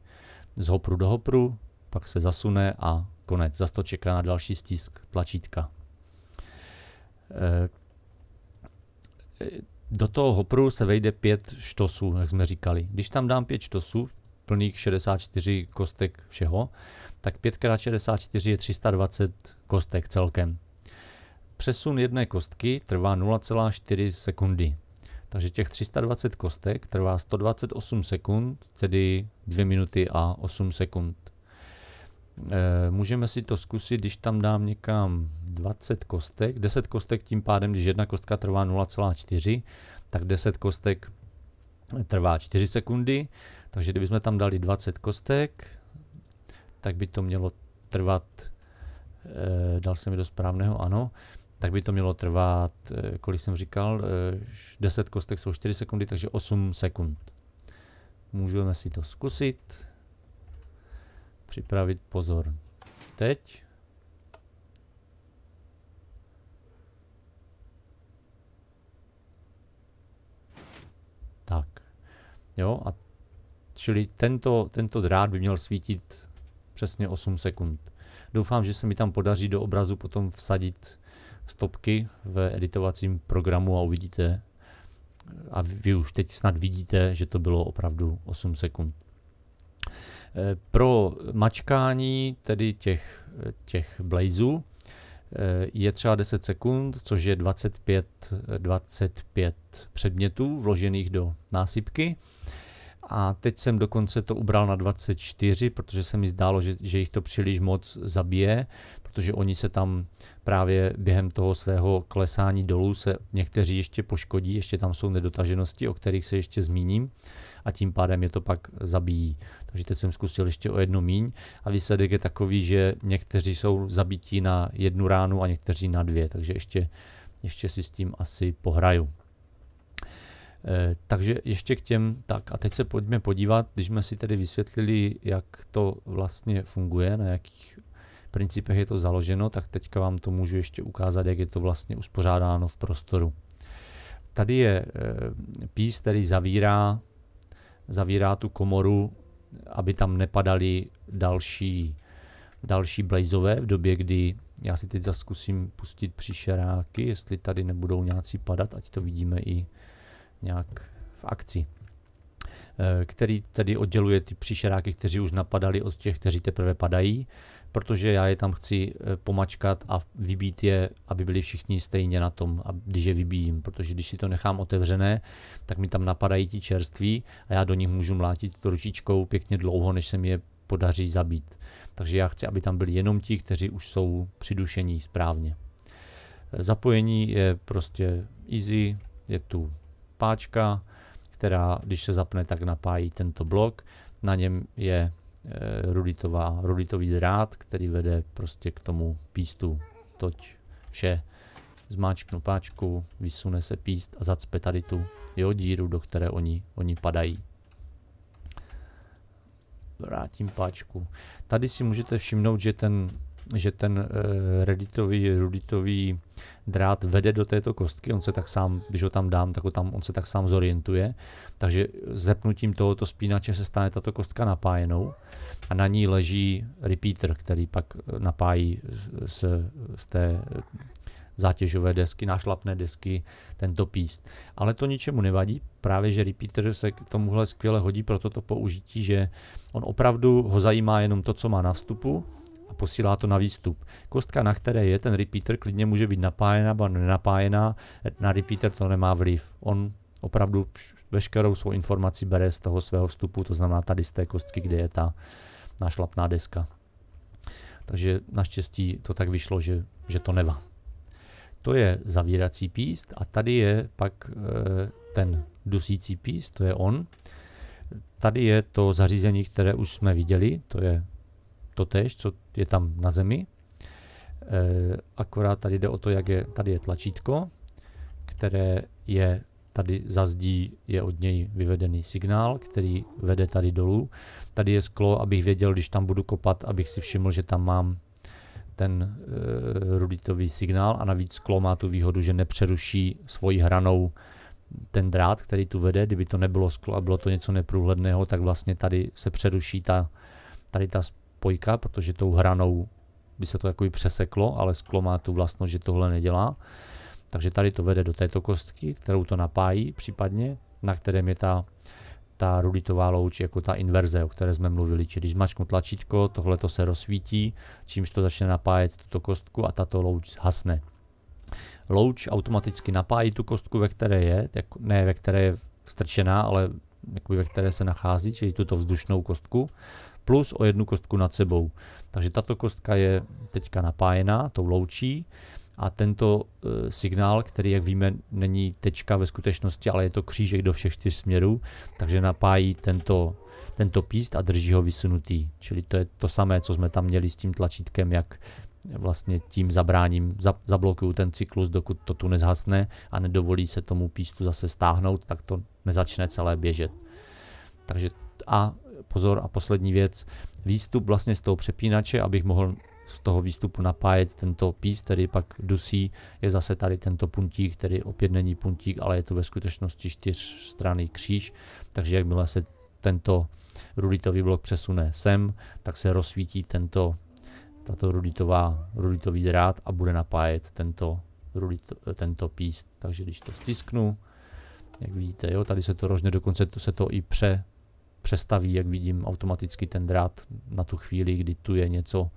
z hopru do hopru, pak se zasune a konec. zase to čeká na další stisk tlačítka. E, do toho hopru se vejde pět štosů, jak jsme říkali. Když tam dám pět štosů, plných 64 kostek všeho, tak 5x64 je 320 kostek celkem. Přesun jedné kostky trvá 0,4 sekundy. Takže těch 320 kostek trvá 128 sekund, tedy 2 minuty a 8 sekund. Eh, můžeme si to zkusit, když tam dám někam 20 kostek, 10 kostek tím pádem, když jedna kostka trvá 0,4, tak 10 kostek trvá 4 sekundy, takže kdybychom tam dali 20 kostek, tak by to mělo trvat, eh, dal jsem mi do správného, ano, tak by to mělo trvat, eh, kolik jsem říkal, 10 kostek jsou 4 sekundy, takže 8 sekund. Můžeme si to zkusit. Připravit pozor. Teď. Tak. Jo, a čili tento, tento drát by měl svítit přesně 8 sekund. Doufám, že se mi tam podaří do obrazu potom vsadit stopky v editovacím programu a uvidíte, a vy už teď snad vidíte, že to bylo opravdu 8 sekund. Eh, pro mačkání tedy těch, těch blazů eh, je třeba 10 sekund, což je 25, 25 předmětů vložených do násypky. A teď jsem dokonce to ubral na 24, protože se mi zdálo, že, že jich to příliš moc zabije, protože oni se tam právě během toho svého klesání dolů se někteří ještě poškodí, ještě tam jsou nedotaženosti, o kterých se ještě zmíním a tím pádem je to pak zabíjí takže teď jsem zkusil ještě o jednu míň a výsledek je takový, že někteří jsou zabití na jednu ránu a někteří na dvě, takže ještě, ještě si s tím asi pohraju. E, takže ještě k těm, tak a teď se pojďme podívat, když jsme si tedy vysvětlili, jak to vlastně funguje, na jakých principech je to založeno, tak teďka vám to můžu ještě ukázat, jak je to vlastně uspořádáno v prostoru. Tady je eh, pís, který zavírá, zavírá tu komoru aby tam nepadaly další, další blazové v době, kdy já si teď zkusím pustit příšeráky, jestli tady nebudou nějací padat, ať to vidíme i nějak v akci eh, který tady odděluje ty příšeráky, kteří už napadali od těch, kteří teprve padají protože já je tam chci eh, pomačkat a vybít je, aby byli všichni stejně na tom, když je vybíjím, protože když si to nechám otevřené, tak mi tam napadají ti čerství a já do nich můžu mlátit to ručičkou pěkně dlouho, než se mi je podaří zabít. Takže já chci, aby tam byli jenom ti, kteří už jsou přidušení správně. Eh, zapojení je prostě easy, je tu páčka, která, když se zapne, tak napájí tento blok. Na něm je Eh, ruditová, ruditový drát, který vede prostě k tomu pístu. Toť vše. Zmáčknu páčku, vysune se píst a zacpe tady tu jeho díru, do které oni, oni padají. Vrátím páčku. Tady si můžete všimnout, že ten, že ten uh, eh, redditový, ruditový drát vede do této kostky, on se tak sám, když ho tam dám, tak ho tam, on se tak sám zorientuje. Takže zepnutím tohoto spínače se stane tato kostka napájenou a na ní leží repeater, který pak eh, napájí z, z té eh, zátěžové desky, nášlapné desky, tento píst. Ale to ničemu nevadí, právě že repeater se k tomuhle skvěle hodí pro toto použití, že on opravdu ho zajímá jenom to, co má na vstupu posílá to na výstup. Kostka, na které je ten repeater, klidně může být napájená nebo nenapájená, na repeater to nemá vliv. On opravdu veškerou svou informaci bere z toho svého vstupu, to znamená tady z té kostky, kde je ta našlapná deska. Takže naštěstí to tak vyšlo, že, že to nevá. To je zavírací píst a tady je pak e, ten dusící píst, to je on. Tady je to zařízení, které už jsme viděli, to je to tež, co je tam na zemi. E, akorát tady jde o to, jak je, tady je tlačítko, které je tady za zdí, je od něj vyvedený signál, který vede tady dolů. Tady je sklo, abych věděl, když tam budu kopat, abych si všiml, že tam mám ten e, ruditový signál a navíc sklo má tu výhodu, že nepřeruší svojí hranou ten drát, který tu vede, kdyby to nebylo sklo a bylo to něco neprůhledného, tak vlastně tady se přeruší ta, tady ta pojka, protože tou hranou by se to jakoby přeseklo, ale sklo má tu vlastnost, že tohle nedělá. Takže tady to vede do této kostky, kterou to napájí případně, na kterém je ta, ta ruditová louč, jako ta inverze, o které jsme mluvili. Čili když zmačknu tlačítko, tohle to se rozsvítí, čímž to začne napájet tuto kostku a tato louč hasne. Louč automaticky napájí tu kostku, ve které je, ne ve které je vstrčená, ale ve které se nachází, čili tuto vzdušnou kostku plus o jednu kostku nad sebou. Takže tato kostka je teďka napájená tou loučí a tento e, signál, který, jak víme, není tečka ve skutečnosti, ale je to křížek do všech čtyř směrů, takže napájí tento, tento píst a drží ho vysunutý. Čili to je to samé, co jsme tam měli s tím tlačítkem, jak vlastně tím zabráním, za, zablokuju ten cyklus, dokud to tu nezhasne a nedovolí se tomu pístu zase stáhnout, tak to nezačne celé běžet. Takže a pozor a poslední věc, výstup vlastně z toho přepínače, abych mohl z toho výstupu napájet tento pís, který pak dusí, je zase tady tento puntík, který opět není puntík, ale je to ve skutečnosti čtyřstranný kříž, takže jakmile se tento ruditový blok přesune sem, tak se rozsvítí tento, tato ruditová, ruditový drát a bude napájet tento, rudito, tento píst. Takže když to stisknu, jak vidíte, jo, tady se to rožne, dokonce to, se to i pře, přestaví, jak vidím, automaticky ten drát na tu chvíli, kdy tu je něco,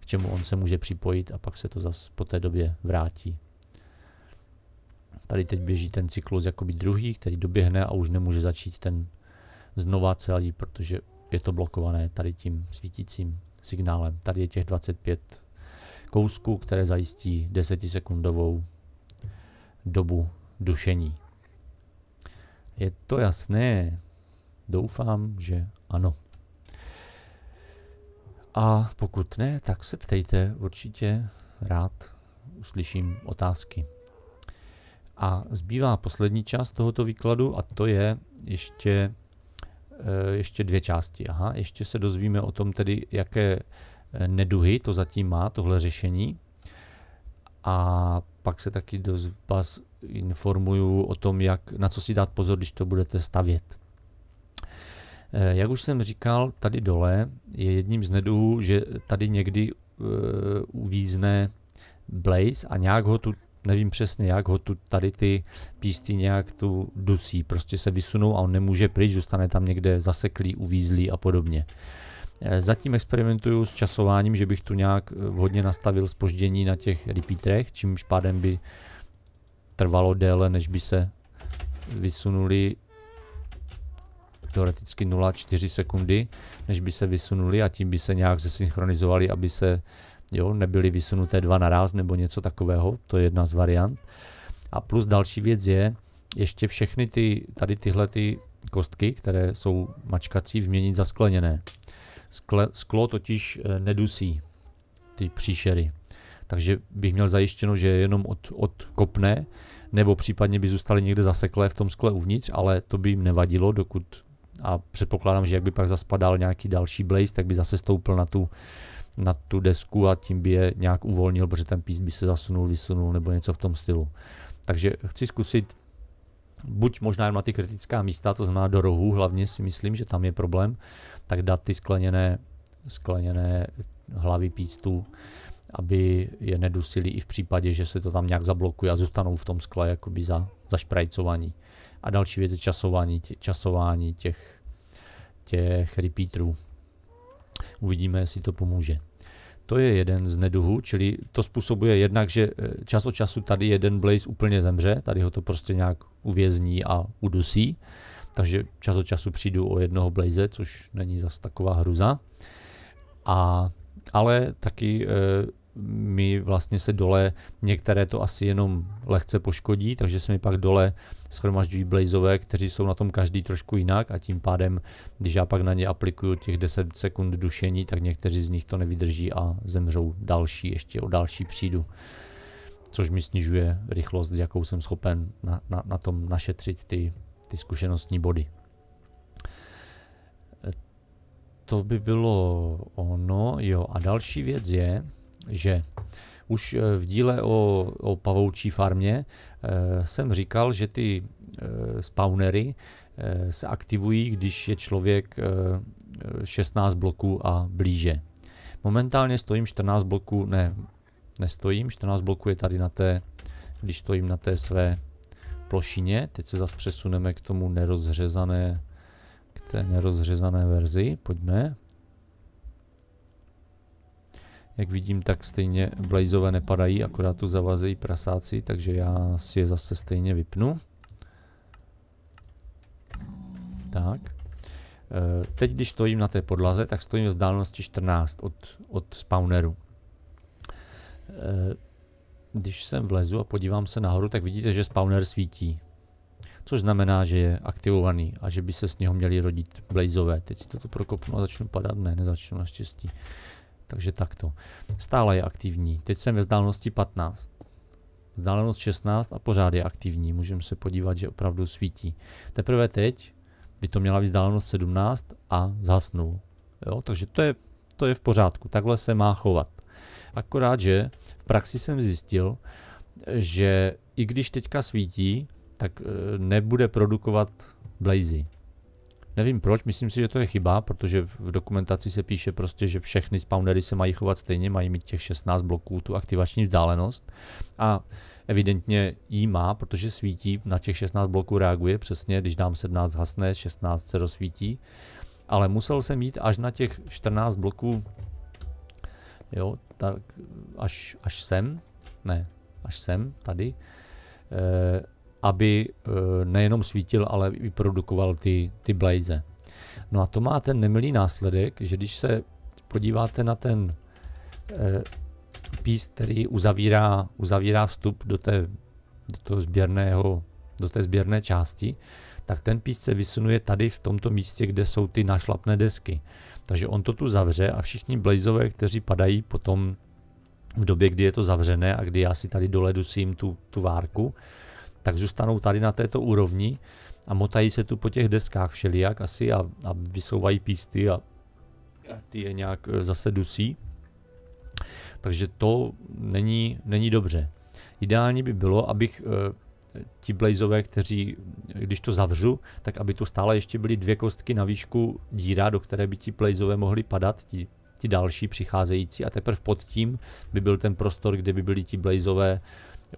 k čemu on se může připojit a pak se to zase po té době vrátí. Tady teď běží ten cyklus jakoby druhý, který doběhne a už nemůže začít ten znova celý, protože je to blokované tady tím svítícím signálem. Tady je těch 25 kousků, které zajistí 10 sekundovou dobu dušení. Je to jasné. Doufám, že ano. A pokud ne, tak se ptejte, určitě rád uslyším otázky. A zbývá poslední část tohoto výkladu a to je ještě, eh, ještě dvě části. Aha, ještě se dozvíme o tom tedy, jaké eh, neduhy to zatím má, tohle řešení. A pak se taky dost vás informuju o tom, jak, na co si dát pozor, když to budete stavět. Eh, jak už jsem říkal, tady dole je jedním z neduhů, že tady někdy uh, uvízne Blaze a nějak ho tu, nevím přesně jak, ho tu tady ty písty nějak tu dusí, prostě se vysunou a on nemůže pryč, zůstane tam někde zaseklý, uvízlý a podobně. Eh, zatím experimentuju s časováním, že bych tu nějak vhodně nastavil spoždění na těch repeaterech, čímž pádem by trvalo déle, než by se vysunuli teoreticky 0,4 sekundy, než by se vysunuli a tím by se nějak zesynchronizovali, aby se jo, nebyly vysunuté dva naraz nebo něco takového, to je jedna z variant. A plus další věc je, ještě všechny ty, tady tyhle ty kostky, které jsou mačkací, vyměnit za skleněné. Skle, sklo totiž eh, nedusí ty příšery. Takže bych měl zajištěno, že jenom od, kopne, nebo případně by zůstaly někde zaseklé v tom skle uvnitř, ale to by jim nevadilo, dokud a předpokládám, že jak by pak zaspadal nějaký další Blaze, tak by zase stoupil na tu, na tu desku a tím by je nějak uvolnil, protože ten píst by se zasunul, vysunul nebo něco v tom stylu. Takže chci zkusit buď možná jen na ty kritická místa, to znamená do rohu, hlavně si myslím, že tam je problém, tak dát ty skleněné, skleněné hlavy pístů, aby je nedusili i v případě, že se to tam nějak zablokuje a zůstanou v tom skle jakoby za, zašprajcovaní a další věci časování, tě, časování těch, těch repeaterů. Uvidíme, jestli to pomůže. To je jeden z neduhů, čili to způsobuje jednak, že eh, čas od času tady jeden blaze úplně zemře, tady ho to prostě nějak uvězní a udusí, takže čas od času přijdu o jednoho blaze, což není zas taková hruza. A, ale taky e, mi vlastně se dole, některé to asi jenom lehce poškodí, takže se mi pak dole schromažďují blazové, kteří jsou na tom každý trošku jinak a tím pádem, když já pak na ně aplikuju těch 10 sekund dušení, tak někteří z nich to nevydrží a zemřou další, ještě o další přijdu. Což mi snižuje rychlost, s jakou jsem schopen na, na, na tom našetřit ty, ty zkušenostní body. To by bylo ono, jo. A další věc je, že už eh, v díle o, o pavoučí farmě eh, jsem říkal, že ty eh, spawnery eh, se aktivují, když je člověk 16 eh, bloků a blíže. Momentálně stojím 14 bloků, ne, nestojím, 14 bloků je tady na té, když stojím na té své plošině. Teď se zase přesuneme k tomu nerozřezané, k té nerozřezané verzi, pojďme, jak vidím, tak stejně blazové nepadají, akorát tu zavazejí prasáci, takže já si je zase stejně vypnu. Tak. Eh, teď, když stojím na té podlaze, tak stojím v vzdálenosti 14 od, od spawneru. Eh, když sem vlezu a podívám se nahoru, tak vidíte, že spawner svítí. Což znamená, že je aktivovaný a že by se z něho měli rodit blazové. Teď si to tu prokopnu a začnu padat. Ne, nezačnu naštěstí. Takže takto. Stále je aktivní. Teď jsem ve vzdálenosti 15. Vzdálenost 16 a pořád je aktivní. Můžeme se podívat, že opravdu svítí. Teprve teď by to měla být vzdálenost 17 a zhasnul. Jo? Takže to je, to je v pořádku. Takhle se má chovat. Akorát, že v praxi jsem zjistil, že i když teďka svítí, tak eh, nebude produkovat blazy. Nevím proč, myslím si, že to je chyba, protože v dokumentaci se píše prostě, že všechny spawnery se mají chovat stejně, mají mít těch 16 bloků tu aktivační vzdálenost a evidentně jí má, protože svítí, na těch 16 bloků reaguje přesně, když dám 17 hasné, 16 se rozsvítí, ale musel jsem mít až na těch 14 bloků, jo, tak až, až sem, ne, až sem, tady, eh, aby eh, nejenom svítil, ale i produkoval ty, ty blaze. No a to má ten nemilý následek, že když se podíváte na ten eh, pís, který uzavírá, uzavírá vstup do té, do toho sběrného, do té sběrné části, tak ten pís se vysunuje tady v tomto místě, kde jsou ty našlapné desky. Takže on to tu zavře a všichni blazové, kteří padají potom v době, kdy je to zavřené a kdy já si tady dole dusím tu, tu várku, tak zůstanou tady na této úrovni a motají se tu po těch deskách všelijak asi a, a vysouvají písty a, a ty je nějak e, zase dusí. Takže to není, není dobře. Ideálně by bylo, abych e, ti blazové, kteří, když to zavřu, tak aby tu stále ještě byly dvě kostky na výšku díra, do které by ti blazové mohli padat, ti, ti další přicházející a teprve pod tím by byl ten prostor, kde by byli ti blazové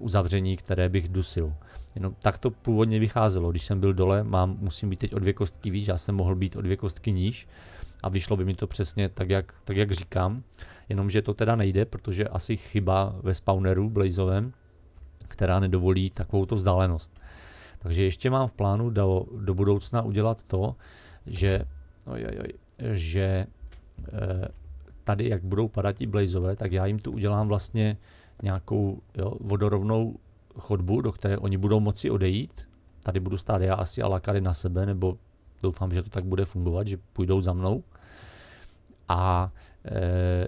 uzavření, které bych dusil. Jenom tak to původně vycházelo, když jsem byl dole, mám, musím být teď o dvě kostky výš, já jsem mohl být o dvě kostky níž a vyšlo by mi to přesně tak, jak, tak jak říkám. Jenomže to teda nejde, protože asi chyba ve spawneru blazovém, která nedovolí takovou to vzdálenost. Takže ještě mám v plánu do, do budoucna udělat to, že, ojojoj, že e, tady jak budou padat ti blazové, tak já jim tu udělám vlastně nějakou jo, vodorovnou chodbu, do které oni budou moci odejít. Tady budu stát já asi a lakary na sebe, nebo doufám, že to tak bude fungovat, že půjdou za mnou. A e,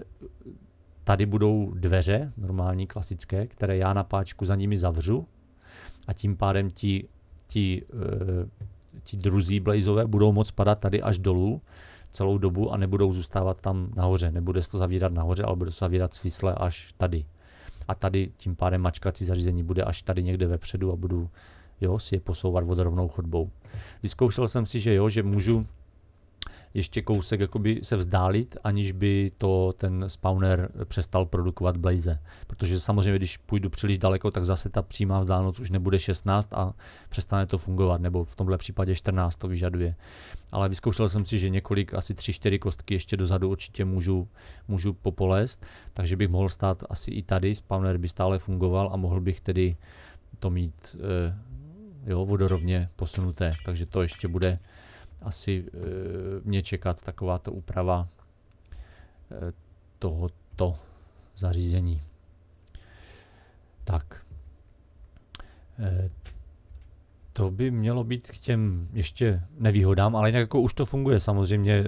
tady budou dveře, normální, klasické, které já na páčku za nimi zavřu a tím pádem ti, ti, e, ti druzí blazové budou moc padat tady až dolů celou dobu a nebudou zůstávat tam nahoře. Nebude se to zavírat nahoře, ale bude se zavírat svisle až tady a tady tím pádem mačkací zařízení bude až tady někde vepředu a budu jo, si je posouvat vodorovnou chodbou. Vyzkoušel jsem si, že jo, že můžu ještě kousek jakoby se vzdálit, aniž by to ten spawner přestal produkovat blaze. Protože samozřejmě, když půjdu příliš daleko, tak zase ta přímá vzdálenost už nebude 16 a přestane to fungovat, nebo v tomhle případě 14 to vyžaduje. Ale vyzkoušel jsem si, že několik, asi 3-4 kostky ještě dozadu určitě můžu, můžu popolést, takže bych mohl stát asi i tady, spawner by stále fungoval a mohl bych tedy to mít eh, jo, vodorovně posunuté, takže to ještě bude asi e, mě čekat takováto úprava e, tohoto zařízení. Tak. E, to by mělo být k těm ještě nevýhodám, ale nějak jako už to funguje samozřejmě.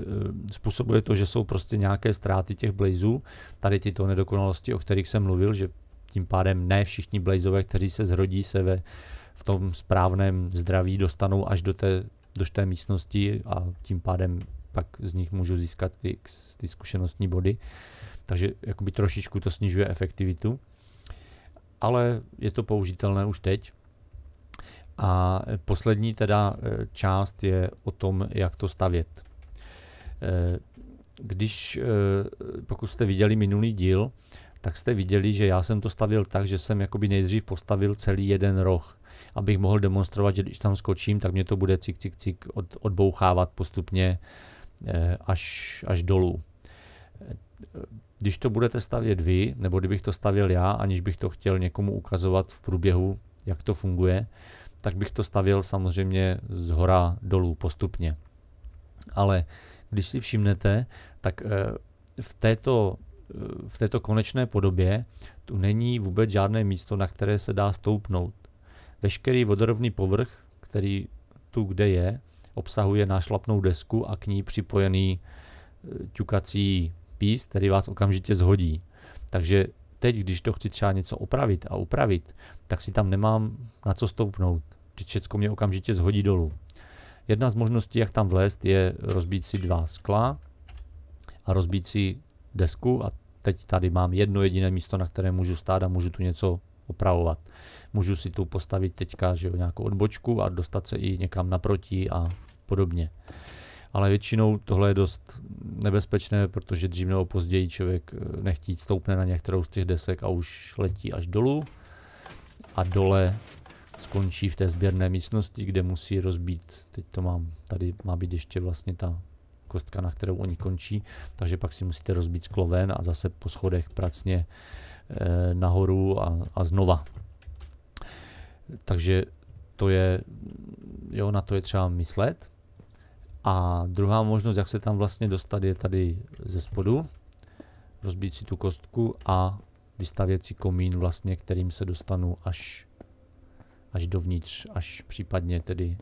Způsobuje to, že jsou prostě nějaké ztráty těch blazů, tady tyto nedokonalosti, o kterých jsem mluvil, že tím pádem ne všichni blazové, kteří se zrodí, se ve, v tom správném zdraví dostanou až do té do té místnosti a tím pádem pak z nich můžu získat ty, ty zkušenostní body. Takže jakoby trošičku to snižuje efektivitu, ale je to použitelné už teď. A poslední teda eh, část je o tom, jak to stavět. Eh, když, eh, pokud jste viděli minulý díl, tak jste viděli, že já jsem to stavil tak, že jsem jakoby nejdřív postavil celý jeden roh abych mohl demonstrovat, že když tam skočím, tak mě to bude cik, cik, cik od, odbouchávat postupně eh, až, až dolů. Eh, když to budete stavět vy, nebo kdybych to stavěl já, aniž bych to chtěl někomu ukazovat v průběhu, jak to funguje, tak bych to stavěl samozřejmě z hora dolů postupně. Ale když si všimnete, tak eh, v této, v této konečné podobě tu není vůbec žádné místo, na které se dá stoupnout. Veškerý vodorovný povrch, který tu, kde je, obsahuje nášlapnou desku a k ní připojený e, ťukací pís, který vás okamžitě zhodí. Takže teď, když to chci třeba něco opravit a upravit, tak si tam nemám na co stoupnout. Všechno mě okamžitě zhodí dolů. Jedna z možností, jak tam vlézt, je rozbít si dva skla a rozbít si desku a teď tady mám jedno jediné místo, na které můžu stát a můžu tu něco opravovat. Můžu si tu postavit teďka že jo, nějakou odbočku a dostat se i někam naproti a podobně. Ale většinou tohle je dost nebezpečné, protože dřív nebo později člověk eh, nechtít stoupne na některou z těch desek a už letí až dolů. A dole skončí v té sběrné místnosti, kde musí rozbít, teď to mám, tady má být ještě vlastně ta kostka, na kterou oni končí, takže pak si musíte rozbít skloven a zase po schodech pracně Eh, nahoru a, a znova. Takže to je, jo, na to je třeba myslet. A druhá možnost, jak se tam vlastně dostat, je tady ze spodu. Rozbít si tu kostku a vystavět si komín vlastně, kterým se dostanu až, až dovnitř, až případně tedy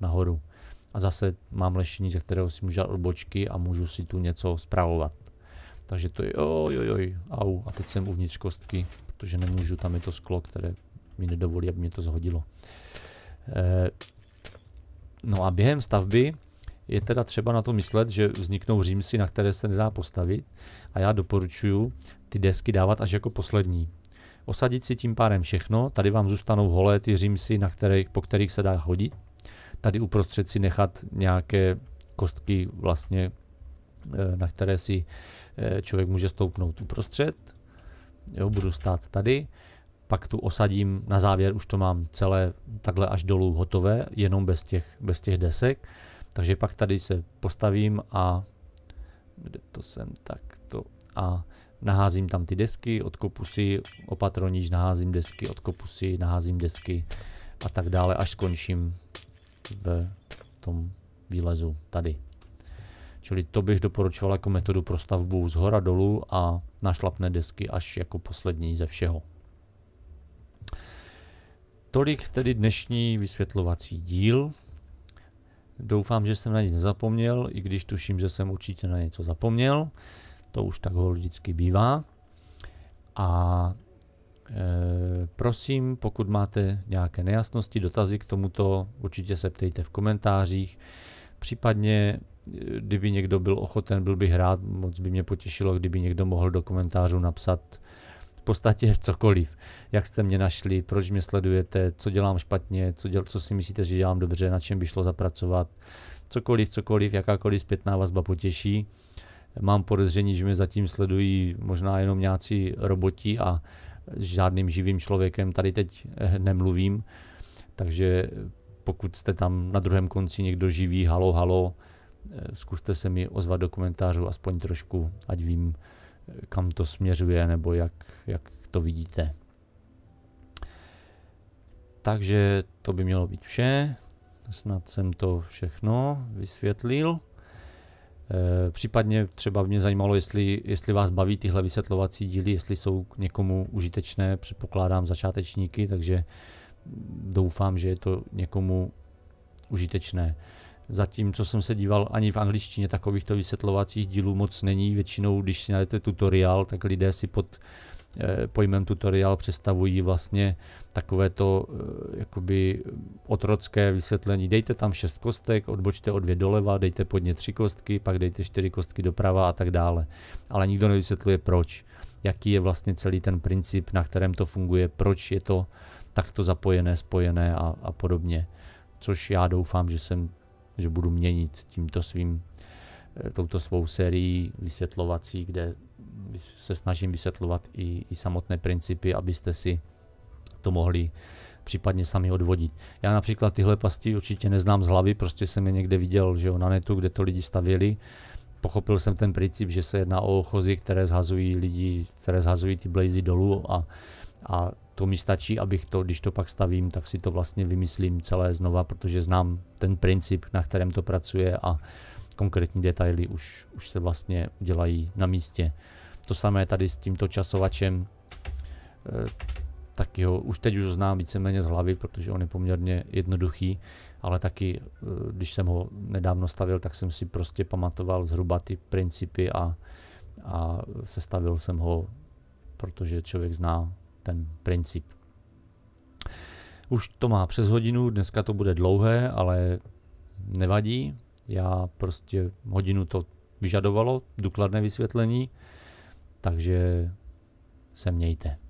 nahoru. A zase mám lešení, ze kterého si můžu dát odbočky a můžu si tu něco zpravovat. Takže to je ojojoj, au. A teď jsem uvnitř kostky, protože nemůžu, tam je to sklo, které mi nedovolí, aby mě to zhodilo. E, no a během stavby je teda třeba na to myslet, že vzniknou římsy, na které se nedá postavit a já doporučuji ty desky dávat až jako poslední. Osadit si tím pádem všechno, tady vám zůstanou holé ty římsy, na kterých, po kterých se dá hodit. Tady uprostřed si nechat nějaké kostky vlastně Eh, na které si eh, člověk může stoupnout uprostřed. Jo, budu stát tady, pak tu osadím, na závěr už to mám celé takhle až dolů hotové, jenom bez těch, bez těch desek. Takže pak tady se postavím a kde to jsem, tak to a naházím tam ty desky, odkopu si opatroníž, naházím desky, odkopu si, naházím desky a tak dále, až skončím v tom výlezu tady. Čili to bych doporučoval jako metodu pro stavbu z hora dolů a našlapné desky až jako poslední ze všeho. Tolik tedy dnešní vysvětlovací díl. Doufám, že jsem na nic nezapomněl, i když tuším, že jsem určitě na něco zapomněl. To už tak vždycky bývá. A e, prosím, pokud máte nějaké nejasnosti, dotazy k tomuto, určitě se ptejte v komentářích. Případně kdyby někdo byl ochoten, byl bych rád, moc by mě potěšilo, kdyby někdo mohl do komentářů napsat v podstatě *laughs* cokoliv. Jak jste mě našli, proč mě sledujete, co dělám špatně, co, děl, co si myslíte, že dělám dobře, na čem by šlo zapracovat. Cokoliv, cokoliv, jakákoliv zpětná vazba potěší. Mám podezření, že mě zatím sledují možná jenom nějací roboti a s žádným živým člověkem tady teď eh, nemluvím. Takže pokud jste tam na druhém konci někdo živý, halo, halo, Eh, zkuste se mi ozvat do komentářů aspoň trošku, ať vím, eh, kam to směřuje nebo jak, jak to vidíte. Takže to by mělo být vše. Snad jsem to všechno vysvětlil. Eh, případně třeba mě zajímalo, jestli, jestli vás baví tyhle vysvětlovací díly, jestli jsou někomu užitečné, předpokládám začátečníky, takže doufám, že je to někomu užitečné. Zatím, co jsem se díval, ani v angličtině takovýchto vysvětlovacích dílů moc není. Většinou, když si najdete tutoriál, tak lidé si pod eh, pojmem tutoriál představují vlastně takové to eh, jakoby otrocké vysvětlení. Dejte tam šest kostek, odbočte o dvě doleva, dejte pod ně tři kostky, pak dejte čtyři kostky doprava a tak dále. Ale nikdo nevysvětluje proč, jaký je vlastně celý ten princip, na kterém to funguje, proč je to takto zapojené, spojené a, a podobně. Což já doufám, že jsem že budu měnit tímto svým, eh, touto svou sérií vysvětlovací, kde se snažím vysvětlovat i, i samotné principy, abyste si to mohli případně sami odvodit. Já například tyhle pasti určitě neznám z hlavy, prostě jsem je někde viděl že jo, na netu, kde to lidi stavěli. Pochopil jsem ten princip, že se jedná o ochozy, které zhazují lidi, které zhazují ty blazy dolů a a to mi stačí, abych to, když to pak stavím, tak si to vlastně vymyslím celé znova, protože znám ten princip, na kterém to pracuje a konkrétní detaily už, už se vlastně udělají na místě. To samé tady s tímto časovačem, e, taky ho, už teď už znám víceméně z hlavy, protože on je poměrně jednoduchý, ale taky, e, když jsem ho nedávno stavil, tak jsem si prostě pamatoval zhruba ty principy a, a sestavil jsem ho, protože člověk zná ten princip. Už to má přes hodinu, dneska to bude dlouhé, ale nevadí. Já prostě hodinu to vyžadovalo, důkladné vysvětlení, takže se mějte.